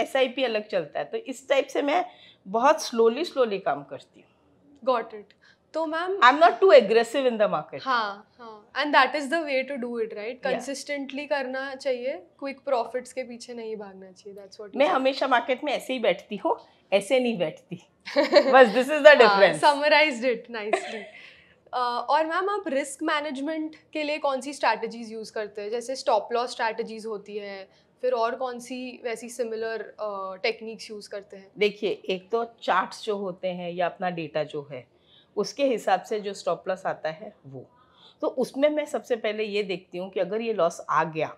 एस अलग चलता है तो इस टाइप से मैं बहुत स्लोली स्लोली काम करती हूँ गॉट इट तो ma'am I am not too aggressive in the market हाँ हाँ and that is the way to do it right consistently करना चाहिए क्विक प्रॉफिट्स के पीछे नहीं भागना चाहिए दैट्स व्हाट मैं हमेशा मार्केट में ऐसे ही बैठती हूँ ऐसे नहीं बैठती बस this is the difference summarise it nicely और मैम आप रिस्क मैनेजमेंट के लिए कौन सी स्ट्रैटेजीज यूज़ करते हैं जैसे स्टॉप लॉस स्ट्रैटेजीज होती है फिर और कौन सी वैसी सिमिलर टेक्निक्स यूज़ करते हैं देखिए एक तो चार्ट्स जो होते हैं या अपना डेटा जो है उसके हिसाब से जो स्टॉप लॉस आता है वो तो उसमें मैं सबसे पहले ये देखती हूँ कि अगर ये लॉस आ गया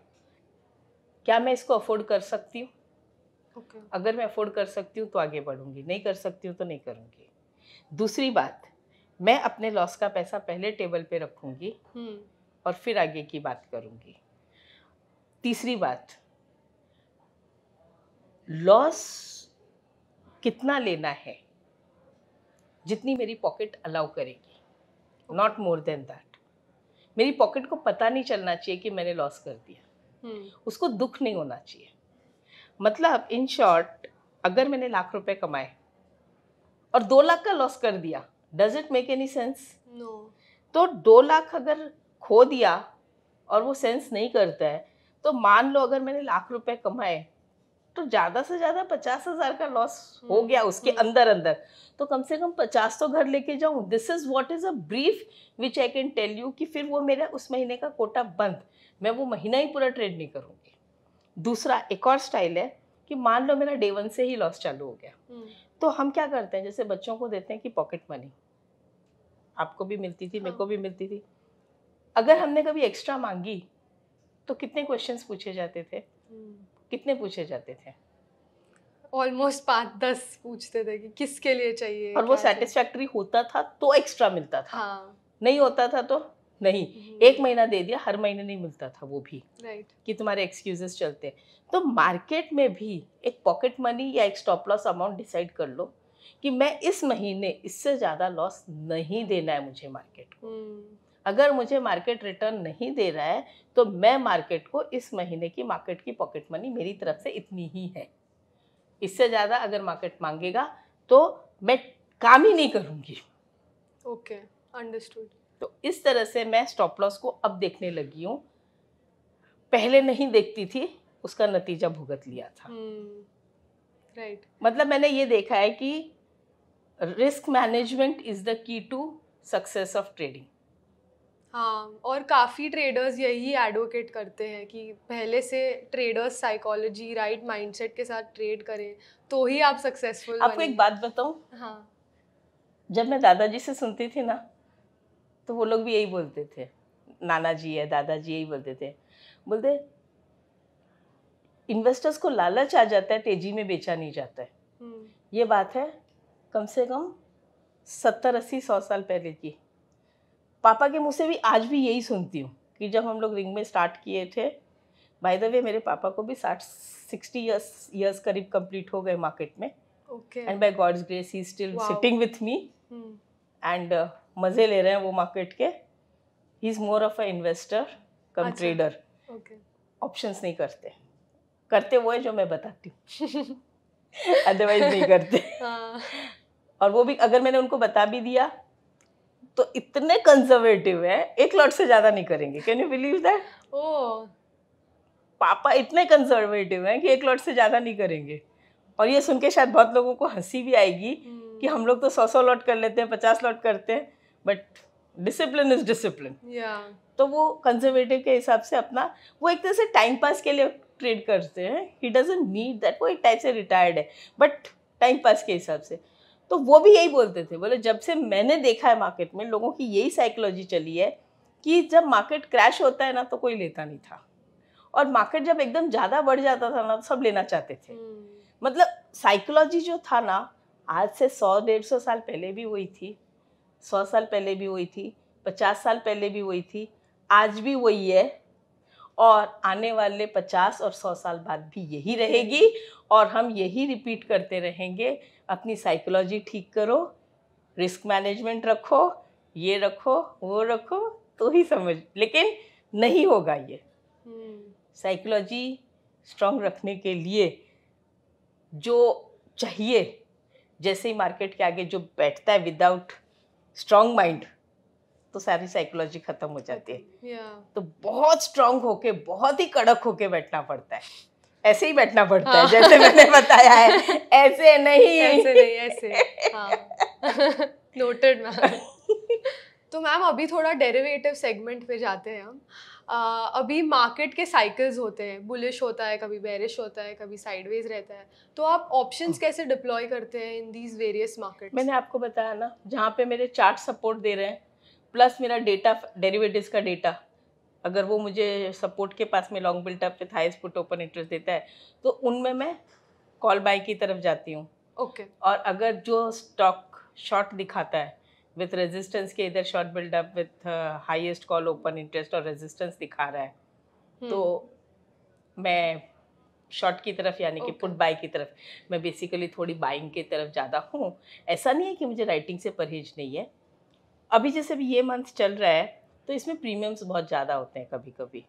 क्या मैं इसको अफोर्ड कर सकती हूँ okay. अगर मैं अफोर्ड कर सकती हूँ तो आगे बढ़ूंगी नहीं कर सकती हूँ तो नहीं करूँगी दूसरी बात मैं अपने लॉस का पैसा पहले टेबल पे रखूँगी हम्म। और फिर आगे की बात करूँगी तीसरी बात लॉस कितना लेना है जितनी मेरी पॉकेट अलाउ करेगी नॉट मोर देन दैट मेरी पॉकेट को पता नहीं चलना चाहिए कि मैंने लॉस कर दिया hmm. उसको दुख नहीं होना चाहिए मतलब इन शॉर्ट अगर मैंने लाख रुपए कमाए और दो लाख का लॉस कर दिया does it make any sense no तो दो लाख अगर खो दिया और वो सेंस नहीं करता है तो मान लो अगर मैंने लाख रुपए कमाए तो ज़्यादा से ज़्यादा पचास हज़ार का लॉस हो हम्म, गया उसके हम्म। अंदर अंदर तो कम से कम पचास तो घर लेके जाऊं this is what is a brief which I can tell you कि फिर वो मेरा उस महीने का कोटा बंद मैं वो महीना ही पूरा ट्रेड नहीं करूंगी दूसरा एक और स्टाइल है कि मान लो मेरा डे वन से ही लॉस चालू हो गया हम्म। तो हम क्या करते हैं जैसे बच्चों को देते हैं कि पॉकेट मनी आपको भी मिलती थी मेरे हाँ। को भी मिलती थी अगर हमने कभी एक्स्ट्रा मांगी तो कितने क्वेश्चंस पूछे जाते थे कितने पूछे जाते थे ऑलमोस्ट पाँच दस पूछते थे कि किसके लिए चाहिए और वो सेटिस्फैक्ट्री होता था तो एक्स्ट्रा मिलता था हाँ. नहीं होता था तो नहीं हम्म। एक महीना दे दिया हर महीने नहीं मिलता था वो भी राइट right. कि तुम्हारे एक्सक्यूजेस चलते हैं तो मार्केट में भी एक पॉकेट मनी या एक स्टॉप लॉस अमाउंट डिसाइड कर लो कि मैं इस महीने इससे ज़्यादा लॉस नहीं देना है मुझे मार्केट को हम्म। अगर मुझे मार्केट रिटर्न नहीं दे रहा है तो मैं मार्केट को इस महीने की मार्केट की पॉकेट मनी मेरी तरफ से इतनी ही है इससे ज़्यादा अगर मार्केट मांगेगा तो मैं काम ही नहीं करूँगी ओके okay, अंडरस्टूड तो इस तरह से मैं स्टॉप लॉस को अब देखने लगी हूँ पहले नहीं देखती थी उसका नतीजा भुगत लिया था राइट hmm, right. मतलब मैंने ये देखा है कि risk management is the key to success of trading हाँ और काफ़ी ट्रेडर्स यही एडवोकेट करते हैं कि पहले से ट्रेडर्स साइकोलॉजी राइट माइंडसेट के साथ ट्रेड करें तो ही आप सक्सेसफुल आपको एक बात बताऊँ हाँ जब मैं दादाजी से सुनती थी ना तो वो लोग भी यही बोलते थे नाना जी है दादाजी यही बोलते थे बोलते इन्वेस्टर्स को लालच आ जाता है तेजी में बेचा नहीं जाता है हम्म। ये बात है कम से कम सत्तर अस्सी सौ साल पहले की पापा के मुँह से भी आज भी यही सुनती हूँ कि जब हम लोग रिंग में स्टार्ट किए थे बाय द वे मेरे पापा को भी साठ सिक्सटी ईयर्स ईयर्स करीब कंप्लीट हो गए मार्केट में एंड बाय गॉड्स ग्रेस ही still sitting with me and मज़े ले रहे हैं वो मार्केट के ही is more of a investor cum trader options नहीं करते करते वो है जो मैं बताती हूँ अदरवाइज नहीं करते हाँ। और वो भी अगर मैंने उनको बता भी दिया तो इतने कंजर्वेटिव है एक लॉट से ज़्यादा नहीं करेंगे कैन यू बिलीव दैट ओ पापा इतने कंजर्वेटिव हैं कि एक लॉट से ज़्यादा नहीं करेंगे और ये सुन के शायद बहुत लोगों को हंसी भी आएगी hmm. कि हम लोग तो सौ सौ लॉट कर लेते हैं पचास लॉट करते हैं बट डिसिप्लिन इज डिसिप्लिन तो वो कंजर्वेटिव के हिसाब से अपना वो एक तरह से टाइम पास के लिए ट्रेड करते हैं ही डजेंट नीड दैट वो एक टाइप से रिटायर्ड है बट टाइम पास के हिसाब से तो वो भी यही बोलते थे बोले जब से मैंने देखा है मार्केट में लोगों की यही साइकोलॉजी चली है कि जब मार्केट क्रैश होता है ना तो कोई लेता नहीं था और मार्केट जब एकदम ज़्यादा बढ़ जाता था ना तो सब लेना चाहते थे हम्म। मतलब साइकोलॉजी जो था ना आज से सौ डेढ़ सौ साल पहले भी वही थी सौ साल पहले भी वही थी पचास साल पहले भी वही थी आज भी वही है और आने वाले 50 और 100 साल बाद भी यही रहेगी और हम यही रिपीट करते रहेंगे अपनी साइकोलॉजी ठीक करो रिस्क मैनेजमेंट रखो ये रखो वो रखो तो ही समझ लेकिन नहीं होगा ये साइकोलॉजी हम्म। स्ट्रांग रखने के लिए जो चाहिए जैसे ही मार्केट के आगे जो बैठता है विदाउट स्ट्रांग माइंड तो सारी साइकोलॉजी खत्म हो जाती है तो बहुत स्ट्रांग होके बहुत ही कड़क होके बैठना पड़ता है ऐसे ही बैठना पड़ता हाँ. है जैसे मैंने बताया है ऐसे नहीं ऐसे नहीं ऐसे नोटेड हाँ। मैम तो मैम अभी थोड़ा डेरिवेटिव सेगमेंट पे जाते हैं हम Uh, अभी मार्केट के साइकिल्स होते हैं बुलिश होता है कभी बैरिश होता है कभी साइडवेज रहता है तो आप ऑप्शंस कैसे डिप्लॉय करते हैं इन दीज वेरियस मार्केट मैंने आपको बताया ना जहाँ पे मेरे चार्ट सपोर्ट दे रहे हैं प्लस मेरा डेटा डेरिवेटिव्स का डेटा अगर वो मुझे सपोर्ट के पास में long buildup with highest put open interest देता है तो उनमें मैं कॉल बाय की तरफ जाती हूँ ओके okay. और अगर जो स्टॉक शॉर्ट दिखाता है विथ रेजिस्टेंस के इधर short up with highest call open interest और रेजिस्टेंस दिखा रहा है hmm. तो मैं शॉर्ट की तरफ यानी okay. कि पुट बाई की तरफ मैं बेसिकली थोड़ी बाइंग की तरफ ज़्यादा हूँ ऐसा नहीं है कि मुझे राइटिंग से परहेज नहीं है अभी जैसे अभी ये मंथ चल रहा है तो इसमें प्रीमियम्स बहुत ज़्यादा होते हैं कभी कभी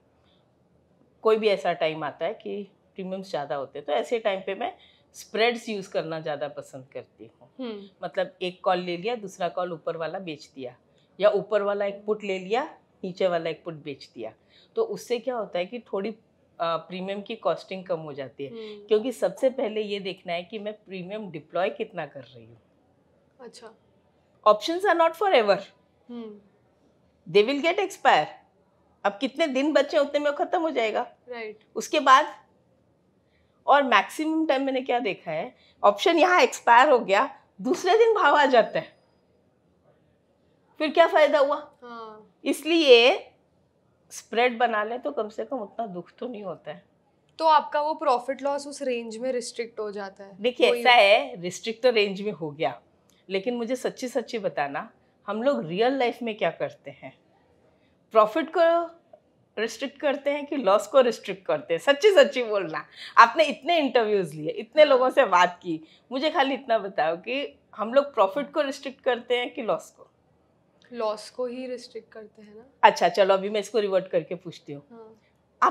कोई भी ऐसा टाइम आता है कि प्रीमियम्स ज़्यादा होते हैं तो ऐसे टाइम पे मैं स्प्रेड्स यूज़ करना ज़्यादा पसंद करती हूँ हम्म। मतलब एक कॉल ले लिया दूसरा कॉल ऊपर वाला बेच दिया या ऊपर वाला एक पुट ले लिया नीचे वाला एक पुट बेच दिया तो उससे क्या होता है कि थोड़ी प्रीमियम की कॉस्टिंग कम हो जाती है हम्म। क्योंकि सबसे पहले ये देखना है कि मैं प्रीमियम डिप्लॉय कितना कर रही हूँ अच्छा options are not forever they will get expire अब कितने दिन बचे उतने में खत्म हो जाएगा राइट right. उसके बाद और मैक्सिमम टाइम मैंने क्या देखा है ऑप्शन यहाँ एक्सपायर हो गया दूसरे दिन भाव आ जाता है फिर क्या फायदा हुआ हाँ. इसलिए स्प्रेड बना ले तो कम से कम उतना दुख तो नहीं होता है तो आपका वो प्रॉफिट लॉस उस रेंज में रिस्ट्रिक्ट हो जाता है देखिए ऐसा है रिस्ट्रिक्ट तो रेंज में हो गया लेकिन मुझे सच्ची सच्ची बताना हम लोग रियल लाइफ में क्या करते हैं प्रॉफिट को रिस्ट्रिक्ट करते हैं कि लॉस को रिस्ट्रिक्ट करते हैं सच्ची सच्ची बोलना आपने इतने इंटरव्यूज़ लिए इतने लोगों से बात की मुझे खाली इतना बताओ कि हम लोग प्रॉफिट को रिस्ट्रिक्ट करते हैं कि लॉस को लॉस को ही रिस्ट्रिक्ट करते हैं ना अच्छा चलो अभी मैं इसको रिवर्ट करके पूछती हूँ हाँ।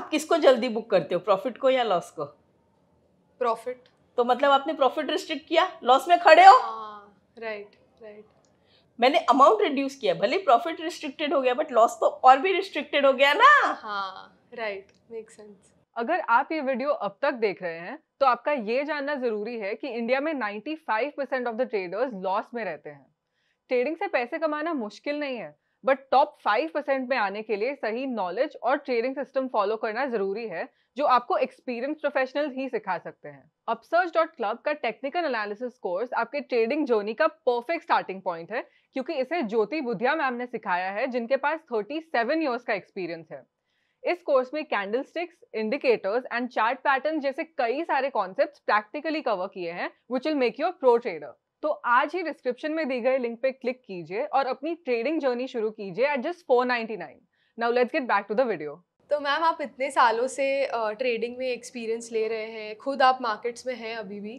आप किसको जल्दी बुक करते हो प्रॉफिट को या लॉस को प्रॉफिट तो मतलब आपने प्रॉफिट रिस्ट्रिक्ट किया लॉस में खड़े हो हाँ। राइट राइट मैंने अमाउंट रिड्यूस किया भले प्रॉफिट रिस्ट्रिक्टेड हो गया बट लॉस तो और भी रिस्ट्रिक्टेड हो गया ना हाँ राइट मेक सेंस अगर आप ये वीडियो अब तक देख रहे हैं तो आपका ये जानना जरूरी है कि इंडिया में 95% ऑफ द ट्रेडर्स लॉस में रहते हैं ट्रेडिंग से पैसे कमाना मुश्किल नहीं है बट टॉप फाइव परसेंट में आने के लिए सही नॉलेज और ट्रेनिंग सिस्टम फॉलो करना जरूरी है जो आपको एक्सपीरियंस प्रोफेशनल ही सिखा सकते हैं अपसर्च डॉट क्लब का टेक्निकल एनालिसिस कोर्स आपके ट्रेडिंग जर्नी का परफेक्ट स्टार्टिंग पॉइंट है क्योंकि इसे ज्योति बुधिया मैम ने सिखाया है जिनके पास थर्टी सेवन ईयर्स का एक्सपीरियंस है इस कोर्स में candlesticks indicators and chart pattern जैसे कई सारे कॉन्सेप्ट प्रैक्टिकली कवर किए हैं which will make your pro trader तो आज ही डिस्क्रिप्शन में दी गए लिंक पे क्लिक कीजिए और अपनी ट्रेडिंग जर्नी शुरू कीजिए at just four ninety nine now let's get back to the video तो मैम आप इतने सालों से ट्रेडिंग में एक्सपीरियंस ले रहे हैं खुद आप मार्केट्स में हैं अभी भी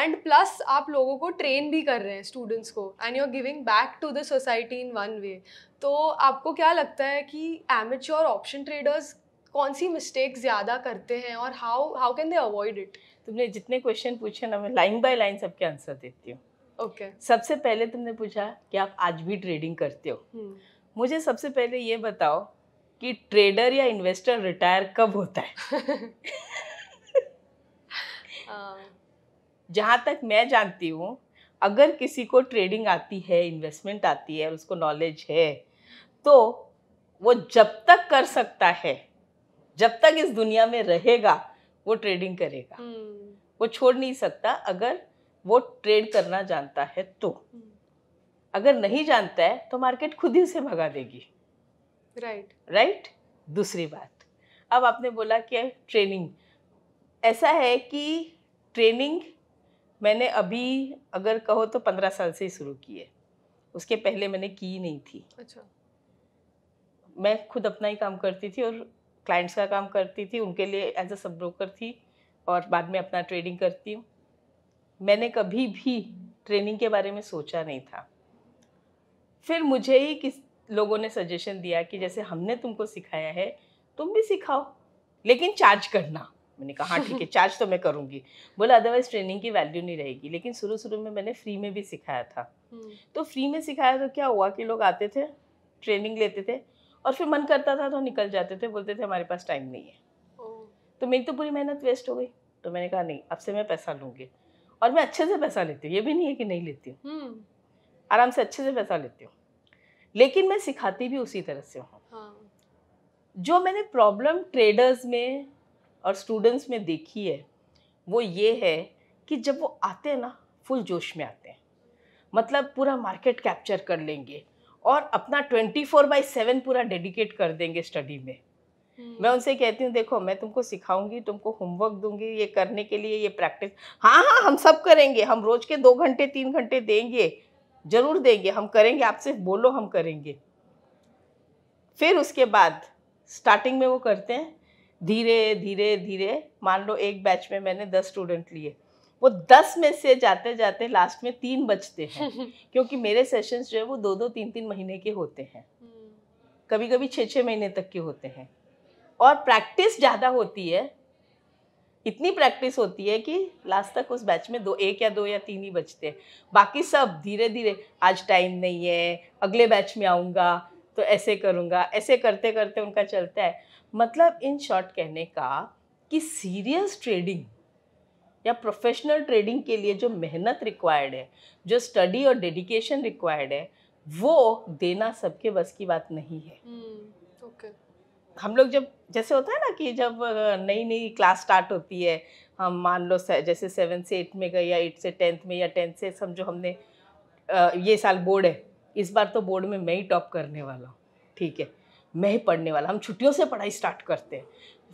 एंड प्लस आप लोगों को ट्रेन भी कर रहे हैं स्टूडेंट्स को and you are giving back to the society in one way तो आपको क्या लगता है कि एमेच्योर ऑप्शन ट्रेडर्स कौन सी मिस्टेक ज़्यादा करते हैं और how how can they avoid it तुमने जितने क्वेश्चन पूछे ना मैं लाइन बाय लाइन सबके आंसर देती हूँ ओके okay. सबसे पहले तुमने पूछा कि आप आज भी ट्रेडिंग करते हो hmm. मुझे सबसे पहले ये बताओ कि ट्रेडर या इन्वेस्टर रिटायर कब होता है जहाँ तक मैं जानती हूँ अगर किसी को ट्रेडिंग आती है इन्वेस्टमेंट आती है उसको नॉलेज है तो वो जब तक कर सकता है जब तक इस दुनिया में रहेगा वो ट्रेडिंग करेगा hmm. वो छोड़ नहीं सकता अगर वो ट्रेड करना जानता है तो अगर नहीं जानता है तो मार्केट खुद ही उसे भगा देगी राइट right. Right right? दूसरी बात अब आपने बोला कि ट्रेनिंग ऐसा है कि ट्रेनिंग मैंने अभी अगर कहो तो पंद्रह साल से ही शुरू की है उसके पहले मैंने की नहीं थी अच्छा मैं खुद अपना ही काम करती थी और क्लाइंट्स का काम करती थी उनके लिए एज अ सब ब्रोकर थी और बाद में अपना ट्रेडिंग करती हूँ मैंने कभी भी ट्रेनिंग के बारे में सोचा नहीं था फिर मुझे ही किस लोगों ने सजेशन दिया कि जैसे हमने तुमको सिखाया है तुम भी सिखाओ लेकिन चार्ज करना मैंने कहा हाँ ठीक है चार्ज तो मैं करूँगी बोला अदरवाइज ट्रेनिंग की वैल्यू नहीं रहेगी लेकिन शुरू शुरू में मैंने फ्री में भी सिखाया था हम्म। तो फ्री में सिखाया तो क्या हुआ कि लोग आते थे ट्रेनिंग लेते थे और फिर मन करता था तो निकल जाते थे बोलते थे हमारे पास टाइम नहीं है तो मेरी तो पूरी मेहनत वेस्ट हो गई तो मैंने कहा नहीं अब से मैं पैसा लूँगी और मैं अच्छे से पैसा लेती हूँ ये भी नहीं है कि नहीं लेती हूँ हम्म। आराम से अच्छे से पैसा लेती हूँ लेकिन मैं सिखाती भी उसी तरह से हूँ हाँ। जो मैंने प्रॉब्लम ट्रेडर्स में और स्टूडेंट्स में देखी है वो ये है कि जब वो आते हैं ना फुल जोश में आते हैं मतलब पूरा मार्केट कैप्चर कर लेंगे और अपना ट्वेंटी फोर बाई सेवन पूरा डेडिकेट कर देंगे स्टडी में हम्म। मैं उनसे कहती हूँ देखो मैं तुमको सिखाऊंगी तुमको होमवर्क दूंगी ये करने के लिए ये प्रैक्टिस हाँ हाँ हम सब करेंगे हम रोज के दो घंटे तीन घंटे देंगे जरूर देंगे हम करेंगे आपसे बोलो हम करेंगे फिर उसके बाद स्टार्टिंग में वो करते हैं धीरे धीरे धीरे मान लो एक बैच में मैंने दस स्टूडेंट लिए वो दस में से जाते जाते लास्ट में तीन बचते हैं क्योंकि मेरे सेशंस जो है वो दो दो तीन तीन महीने के होते हैं हम्म। कभी कभी छः छः महीने तक के होते हैं और प्रैक्टिस ज़्यादा होती है इतनी प्रैक्टिस होती है कि लास्ट तक उस बैच में दो एक या दो या तीन ही बचते हैं बाकी सब धीरे धीरे आज टाइम नहीं है अगले बैच में आऊँगा तो ऐसे करूँगा ऐसे करते करते उनका चलता है मतलब इन शॉर्ट कहने का कि सीरियस ट्रेडिंग या प्रोफेशनल ट्रेडिंग के लिए जो मेहनत रिक्वायर्ड है जो स्टडी और डेडिकेशन रिक्वायर्ड है वो देना सबके बस की बात नहीं है हम्म, ओके hmm, okay. हम लोग जब जैसे होता है ना कि जब नई नई क्लास स्टार्ट होती है हम मान लो जैसे सेवन से एट में गए या एट से टेंथ में या टेंथ से समझो हमने ये साल बोर्ड है इस बार तो बोर्ड में मैं ही टॉप करने वाला हूँ ठीक है मैं ही पढ़ने वाला हम छुट्टियों से पढ़ाई स्टार्ट करते हैं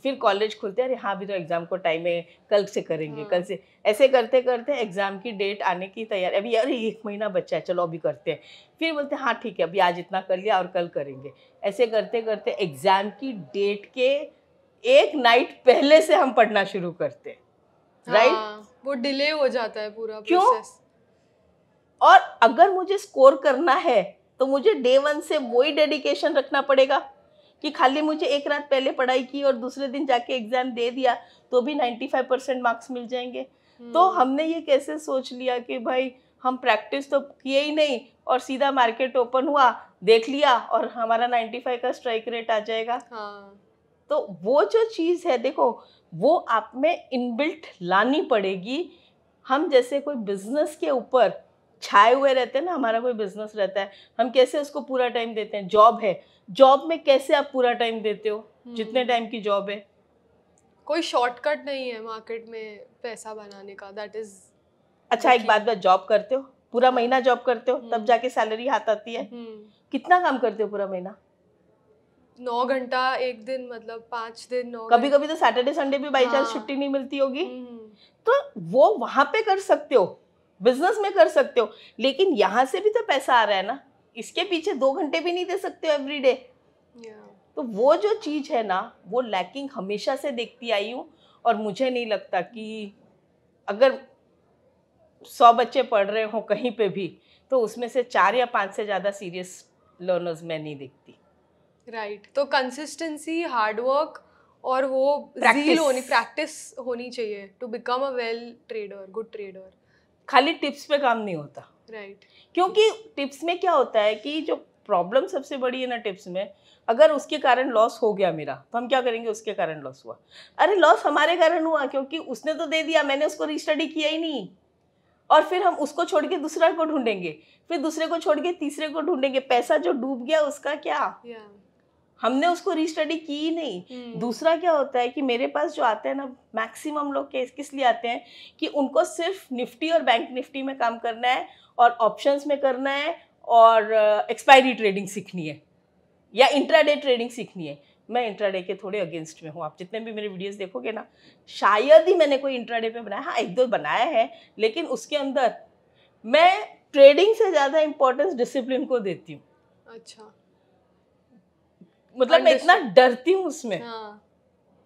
फिर कॉलेज खुलते हैं अरे हाँ अभी तो एग्ज़ाम को टाइम है कल से करेंगे कल हाँ। से ऐसे करते करते एग्ज़ाम की डेट आने की तैयारी अभी अरे एक महीना बच्चा है चलो अभी करते हैं फिर बोलते हैं हाँ ठीक है अभी आज इतना कर लिया और कल करेंगे ऐसे करते करते एग्ज़ाम की डेट के एक नाइट पहले से हम पढ़ना शुरू करते हैं राइट हाँ, वो डिले हो जाता है पूरा क्यों और अगर मुझे स्कोर करना है तो मुझे डे वन से वही डेडिकेशन रखना पड़ेगा कि खाली मुझे एक रात पहले पढ़ाई की और दूसरे दिन जाके एग्जाम दे दिया तो भी 95 परसेंट मार्क्स मिल जाएंगे तो हम्म। हमने ये कैसे सोच लिया कि भाई हम प्रैक्टिस तो किए ही नहीं और सीधा मार्केट ओपन हुआ देख लिया और हमारा 95 का स्ट्राइक रेट आ जाएगा हाँ। तो वो जो चीज़ है देखो वो आप में इनबिल्ट लानी पड़ेगी हम जैसे कोई बिजनेस के ऊपर छाए हुए रहते हैं ना हमारा कोई बिजनेस रहता है हम कैसे उसको पूरा टाइम देते हैं जॉब है जॉब में कैसे आप पूरा टाइम देते हो जितने टाइम हम्म। की जॉब है कोई शॉर्टकट नहीं है मार्केट में पैसा बनाने का दैट इज अच्छा एक बात बात जॉब करते हो पूरा हाँ। महीना जॉब करते हो तब हम्म। जाके सैलरी हाथ आती है हम्म। कितना काम करते हो पूरा महीना नौ घंटा एक दिन मतलब पांच दिन नौ कभी कभी तो सैटरडे संडे भी बाई हाँ। चांस छुट्टी नहीं मिलती होगी तो वो वहां पे कर सकते हो बिजनेस में कर सकते हो लेकिन यहाँ से भी तो पैसा आ रहा है ना इसके पीछे दो घंटे भी नहीं दे सकते हो एवरी डे तो वो जो चीज़ है ना वो लैकिंग हमेशा से देखती आई हूँ और मुझे नहीं लगता कि अगर सौ बच्चे पढ़ रहे हों कहीं पे भी तो उसमें से चार या पाँच से ज़्यादा सीरियस लर्नर्स मैं नहीं देखती राइट right. तो कंसिस्टेंसी हार्डवर्क और वो प्रैक्टिस होनी प्रैक्टिस होनी चाहिए to become a well trader good trader खाली टिप्स पे काम नहीं होता राइट right. क्योंकि टिप्स में क्या होता है कि जो प्रॉब्लम सबसे बड़ी है ना टिप्स में अगर उसके कारण लॉस हो गया मेरा तो हम क्या करेंगे उसके कारण लॉस हुआ अरे लॉस हमारे कारण हुआ क्योंकि उसने तो दे दिया मैंने उसको रिस्टडी किया ही नहीं और फिर हम उसको छोड़ के दूसरा को ढूंढेंगे फिर दूसरे को छोड़ के तीसरे को ढूंढेंगे पैसा जो डूब गया उसका क्या yeah. हमने उसको रीस्टडी की ही नहीं हम्म। दूसरा क्या होता है कि मेरे पास जो आते हैं ना मैक्सिमम लोग केस किस लिए आते हैं कि उनको सिर्फ निफ्टी और बैंक निफ्टी में काम करना है और ऑप्शंस में करना है और एक्सपायरी uh, ट्रेडिंग सीखनी है या इंट्राडे ट्रेडिंग सीखनी है मैं इंट्राडे के थोड़े अगेंस्ट में हूँ आप जितने भी मेरे वीडियोस देखोगे ना शायद ही मैंने कोई इंट्राडे पे बनाया हाँ एक दो बनाया है लेकिन उसके अंदर मैं ट्रेडिंग से ज़्यादा इम्पोर्टेंस डिसिप्लिन को देती हूँ अच्छा मतलब मैं इतना डरती हूँ उसमें हाँ.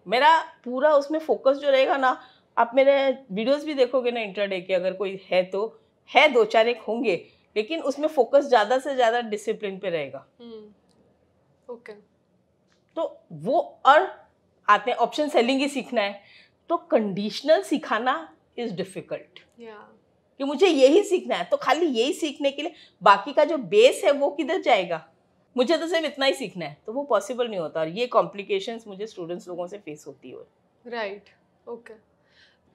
मेरा पूरा उसमें फोकस जो रहेगा ना आप मेरे वीडियोस भी देखोगे ना इंटरडे के अगर कोई है तो है दो चार एक होंगे लेकिन उसमें फोकस ज़्यादा से ज़्यादा डिसिप्लिन पे रहेगा ओके हम्म, तो वो और आते हैं ऑप्शन सेलिंग ही सीखना है तो कंडीशनल सिखाना इज़ डिफ़िकल्ट कि मुझे यही सीखना है तो खाली यही सीखने के लिए बाकी का जो बेस है वो किधर जाएगा मुझे तो सिर्फ इतना ही सीखना है तो वो पॉसिबल नहीं होता और ये कॉम्प्लिकेशंस मुझे स्टूडेंट्स लोगों से फेस होती है राइट ओके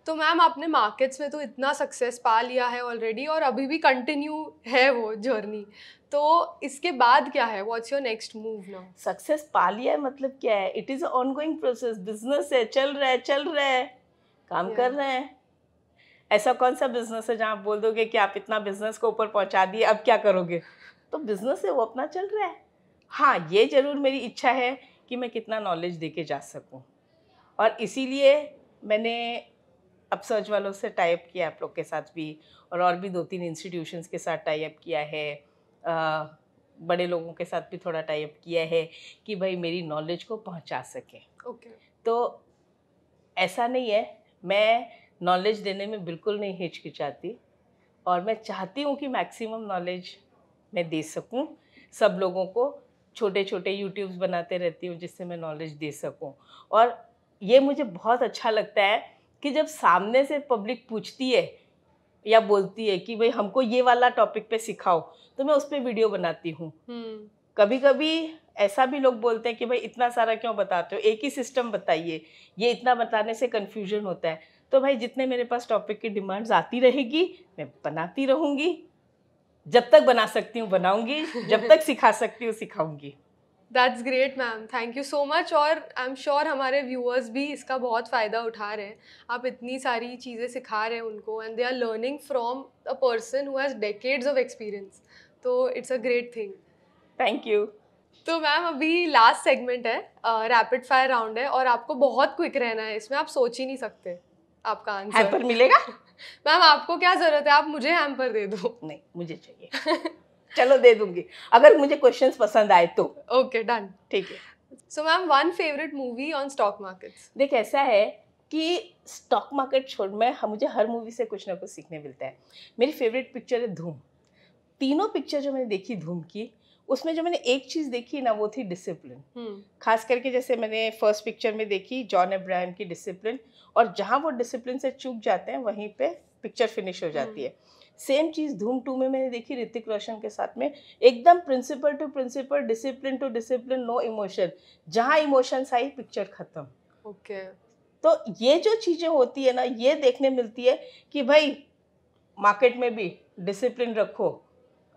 तो मैम आपने मार्केट्स में तो इतना सक्सेस पा लिया है ऑलरेडी और अभी भी कंटिन्यू है वो जर्नी तो इसके बाद क्या है what's your next move now success पा लिया है मतलब क्या है it is ongoing process business है चल रहा है चल रहा है काम yeah. कर रहे हैं ऐसा कौन सा बिजनेस है जहाँ आप बोल दोगे कि आप इतना बिजनेस को ऊपर पहुँचा दिए अब क्या करोगे तो बिजनेस है वो अपना चल रहा है हाँ ये ज़रूर मेरी इच्छा है कि मैं कितना नॉलेज दे के जा सकूँ और इसीलिए मैंने अब सर्च वालों से टाइप किया आप लोग के साथ भी और और भी दो तीन इंस्टीट्यूशंस के साथ टाइप किया है आ, बड़े लोगों के साथ भी थोड़ा टाइप किया है कि भाई मेरी नॉलेज को पहुंचा सके ओके okay. तो ऐसा नहीं है मैं नॉलेज देने में बिल्कुल नहीं हिचकिचाती और मैं चाहती हूँ कि मैक्सिमम नॉलेज मैं दे सकूँ सब लोगों को छोटे छोटे यूट्यूब्स बनाते रहती हूँ जिससे मैं नॉलेज दे सकूँ और ये मुझे बहुत अच्छा लगता है कि जब सामने से पब्लिक पूछती है या बोलती है कि भाई हमको ये वाला टॉपिक पे सिखाओ तो मैं उस पर वीडियो बनाती हूँ हम्म। कभी कभी ऐसा भी लोग बोलते हैं कि भाई इतना सारा क्यों बताते हो एक ही सिस्टम बताइए ये इतना बताने से कन्फ्यूजन होता है तो भाई जितने मेरे पास टॉपिक की डिमांड्स आती रहेगी मैं बनाती रहूँगी जब तक बना सकती हूँ बनाऊंगी जब तक सिखा सकती हूँ सिखाऊंगी that's great ma'am thank you so much और आई एम श्योर हमारे व्यूअर्स भी इसका बहुत फ़ायदा उठा रहे हैं आप इतनी सारी चीज़ें सिखा रहे हैं उनको and they are learning from a person who has decades of experience तो it's a great thing thank you तो मैम अभी लास्ट सेगमेंट है रैपिड फायर राउंड है और आपको बहुत क्विक रहना है इसमें आप सोच ही नहीं सकते आपका आंसर मिलेगा मैम आपको क्या ज़रूरत है आप मुझे हैम्पर दे दो नहीं मुझे चाहिए चलो दे दूंगी अगर मुझे क्वेश्चंस पसंद आए तो ओके डन ठीक है so ma'am one favourite movie on stock market देख ऐसा है कि स्टॉक मार्केट छोड़ में मुझे हर मूवी से कुछ ना कुछ सीखने मिलता है मेरी फेवरेट पिक्चर है धूम तीनों पिक्चर जो मैंने देखी धूम की उसमें जो मैंने एक चीज़ देखी ना वो थी डिसिप्लिन हम्म। खास करके जैसे मैंने फर्स्ट पिक्चर में देखी जॉन एब्राहम की डिसिप्लिन और जहाँ वो डिसिप्लिन से चूक जाते हैं वहीं पे पिक्चर फिनिश हो जाती हम्म। है सेम चीज़ धूम टू में मैंने देखी ऋतिक रोशन के साथ में एकदम principle to principle discipline to discipline no emotion जहाँ इमोशंस आई पिक्चर ख़त्म ओके तो ये जो चीज़ें होती है ना ये देखने मिलती है कि भाई मार्केट में भी डिसिप्लिन रखो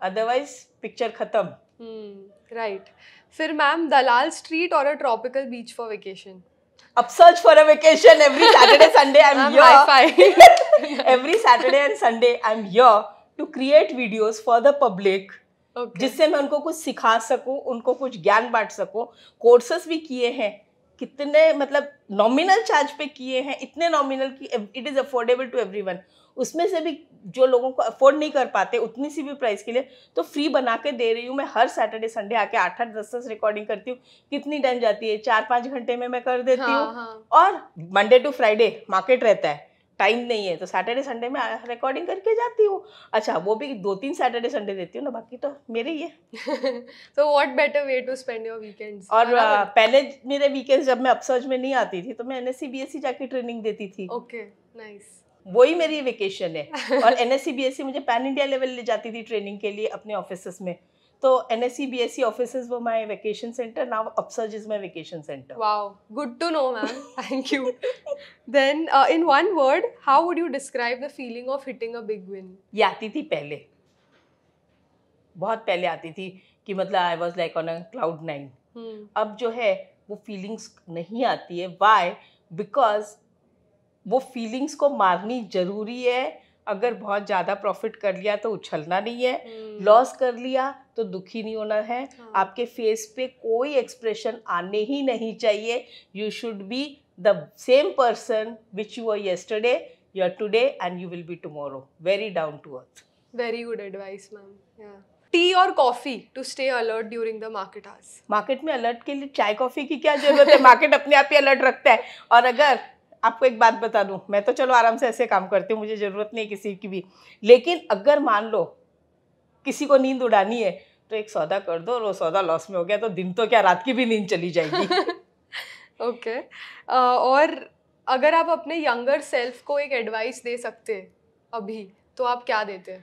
अदरवाइज पिक्चर ख़त्म राइट hmm, फिर मैम दलाल स्ट्रीट और a tropical beach for vacation अब search for a vacation every Saturday Sunday I am your every Saturday and Sunday I am your to create videos for the public जिससे मैं उनको कुछ सिखा सकूं उनको कुछ ज्ञान बांट सकूं कोर्सेस भी किए हैं कितने मतलब नॉमिनल चार्ज पे किए हैं इतने नॉमिनल की it is affordable to everyone उसमें से भी जो लोगों को अफोर्ड नहीं कर पाते उतनी सी भी प्राइस के लिए तो फ्री बना के दे रही हूँ मैं हर सैटरडे संडे आके आठ आठ दस दस रिकॉर्डिंग करती हूँ कितनी टाइम जाती है चार पाँच घंटे में मैं कर देती हूँ हाँ, हाँ। और मंडे टू फ्राइडे मार्केट रहता है टाइम नहीं है तो सैटरडे संडे में रिकॉर्डिंग करके जाती हूँ अच्छा वो भी दो तीन सैटरडे संडे देती हूँ ना बाकी तो मेरे ही है तो what better way to spend your weekends और uh, पहले मेरे वीकेंड्स जब मैं अपसर्ज में नहीं आती थी तो मैं N S C C B S जाके ट्रेनिंग देती थी ओके okay, नाइस nice. वही मेरी वेकेशन है और एन एस e e मुझे पैन इंडिया लेवल ले जाती थी ट्रेनिंग के लिए अपने ऑफिस में तो N S C B S C office वो my vacation centre now Upsurge is my vacation centre wow good to know ma'am thank you then in one word how would you describe the feeling of hitting a big win ये आती थी पहले बहुत पहले आती थी कि मतलब I was like on a cloud nine अब जो है वो फीलिंग्स नहीं आती है वाई बिकॉज वो फीलिंग्स को मारनी जरूरी है अगर बहुत ज़्यादा प्रॉफिट कर लिया तो उछलना नहीं है लॉस हम्म। कर लिया तो दुखी नहीं होना है हाँ। आपके फेस पे कोई एक्सप्रेशन आने ही नहीं चाहिए you should be the same person which you are yesterday you are today and you will be tomorrow very down to earth very good advice ma'am tea और coffee to stay alert during the market hours market में अलर्ट के लिए चाय कॉफी की क्या जरूरत है मार्केट अपने आप ही अलर्ट रखता है और अगर आपको एक बात बता दूं मैं तो चलो आराम से ऐसे काम करती हूँ मुझे ज़रूरत नहीं किसी की भी लेकिन अगर मान लो किसी को नींद उड़ानी है तो एक सौदा कर दो और वो सौदा लॉस में हो गया तो दिन तो क्या रात की भी नींद चली जाएगी ओके okay. और अगर आप अपने यंगर सेल्फ को एक एडवाइस दे सकते अभी तो आप क्या देते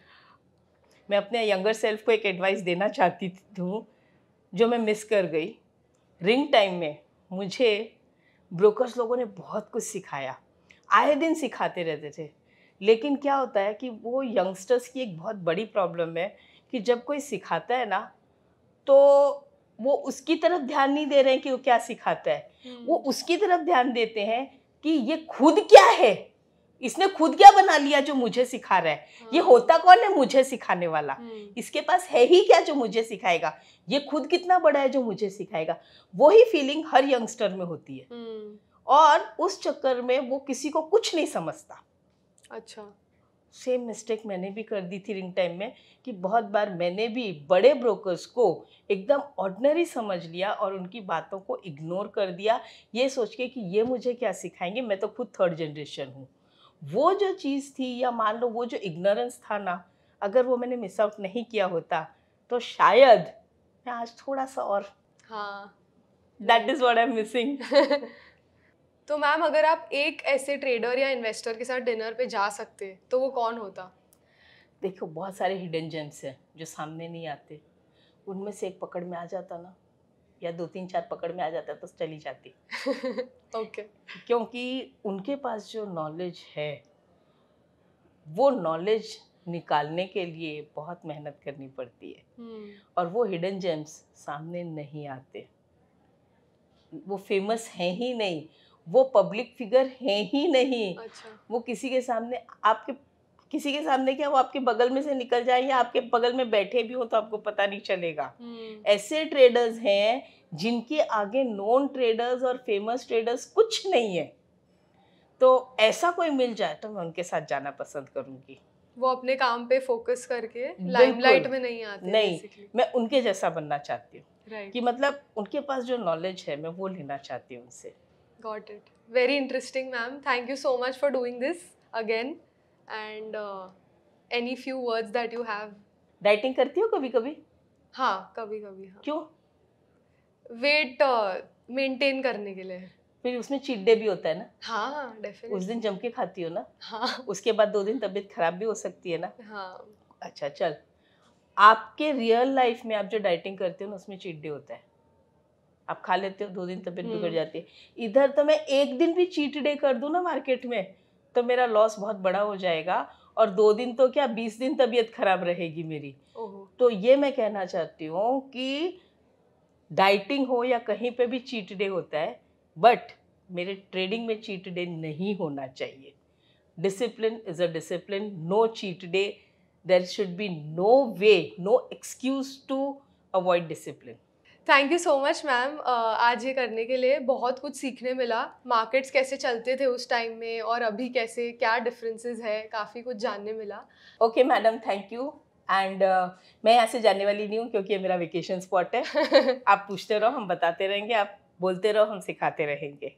मैं अपने यंगर सेल्फ को एक एडवाइस देना चाहती हूँ जो मैं मिस कर गई रिंग टाइम में मुझे ब्रोकर्स लोगों ने बहुत कुछ सिखाया आए दिन सिखाते रहते थे लेकिन क्या होता है कि वो यंगस्टर्स की एक बहुत बड़ी प्रॉब्लम है कि जब कोई सिखाता है ना तो वो उसकी तरफ ध्यान नहीं दे रहे हैं कि वो क्या सिखाता है हम्म। वो उसकी तरफ ध्यान देते हैं कि ये खुद क्या है इसने खुद क्या बना लिया जो मुझे सिखा रहा है हाँ। ये होता कौन है मुझे सिखाने वाला हम्म। इसके पास है ही क्या जो मुझे सिखाएगा ये खुद कितना बड़ा है जो मुझे सिखाएगा वही फीलिंग हर यंगस्टर में होती है हम्म। और उस चक्कर में वो किसी को कुछ नहीं समझता अच्छा सेम मिस्टेक मैंने भी कर दी थी रिंग टाइम में कि बहुत बार मैंने भी बड़े ब्रोकर्स को एकदम ऑर्डनरी समझ लिया और उनकी बातों को इग्नोर कर दिया ये सोच के कि ये मुझे क्या सिखाएंगे मैं तो खुद थर्ड जनरेशन हूँ वो जो चीज़ थी या मान लो वो जो इग्नोरेंस था ना अगर वो मैंने मिस आउट नहीं किया होता तो शायद मैं आज थोड़ा सा और हाँ that is what I am missing तो मैम अगर आप एक ऐसे ट्रेडर या इन्वेस्टर के साथ डिनर पे जा सकते तो वो कौन होता देखो बहुत सारे हिडन जेम्स हैं जो सामने नहीं आते उनमें से एक पकड़ में आ जाता ना या दो तीन चार पकड़ में आ जाता तो चली जाती ओके क्योंकि उनके पास जो नॉलेज है वो नॉलेज निकालने के लिए बहुत मेहनत करनी पड़ती है हम्म। और वो हिडन जेम्स सामने नहीं आते वो फेमस हैं ही नहीं वो पब्लिक फिगर हैं ही नहीं अच्छा। वो किसी के सामने आपके किसी के सामने क्या वो आपके बगल में से निकल जाए या आपके बगल में बैठे भी हो तो आपको पता नहीं चलेगा हम्म। ऐसे ट्रेडर्स हैं जिनके आगे नॉन ट्रेडर्स और फेमस ट्रेडर्स कुछ नहीं है तो ऐसा कोई मिल जाए तो मैं उनके साथ जाना पसंद करूंगी वो अपने काम पे फोकस करके लाइमलाइट में नहीं आते नहीं मैं उनके जैसा बनना चाहती हूँ right. कि मतलब उनके पास जो नॉलेज है मैं वो लेना चाहती हूँ उनसे got it very interesting ma'am thank you so much for doing this again and any few words that you have dieting करती हो कभी कभी हाँ कभी कभी हाँ क्यों वेट मेंटेन uh, करने के लिए फिर उसमें चीट डे भी होता है ना हाँ डेफिनेटली उस दिन जम के खाती हो ना हाँ उसके बाद दो दिन तबीयत खराब भी हो सकती है ना हाँ अच्छा चल आपके रियल लाइफ में आप जो डाइटिंग करते हो ना उसमें चीट डे होता है आप खा लेते हो दो दिन तबीयत बिगड़ हम्म। जाती है इधर तो मैं एक दिन भी चीट डे कर दूँ ना मार्केट में तो मेरा लॉस बहुत बड़ा हो जाएगा और दो दिन तो क्या बीस दिन तबीयत खराब रहेगी मेरी तो ये मैं कहना चाहती हूँ कि डाइटिंग हो या कहीं पे भी चीट डे होता है बट मेरे ट्रेडिंग में चीट डे नहीं होना चाहिए discipline is a discipline no cheat day there should be no way no excuse to avoid discipline thank you so much ma'am आज ये करने के लिए बहुत कुछ सीखने मिला मार्केट्स कैसे चलते थे उस टाइम में और अभी कैसे क्या डिफरेंसेस है काफ़ी कुछ जानने मिला okay madam thank you and मैं यहाँ से जाने वाली नहीं हूँ क्योंकि ये मेरा वेकेशन स्पॉट है आप पूछते रहो हम बताते रहेंगे आप बोलते रहो हम सिखाते रहेंगे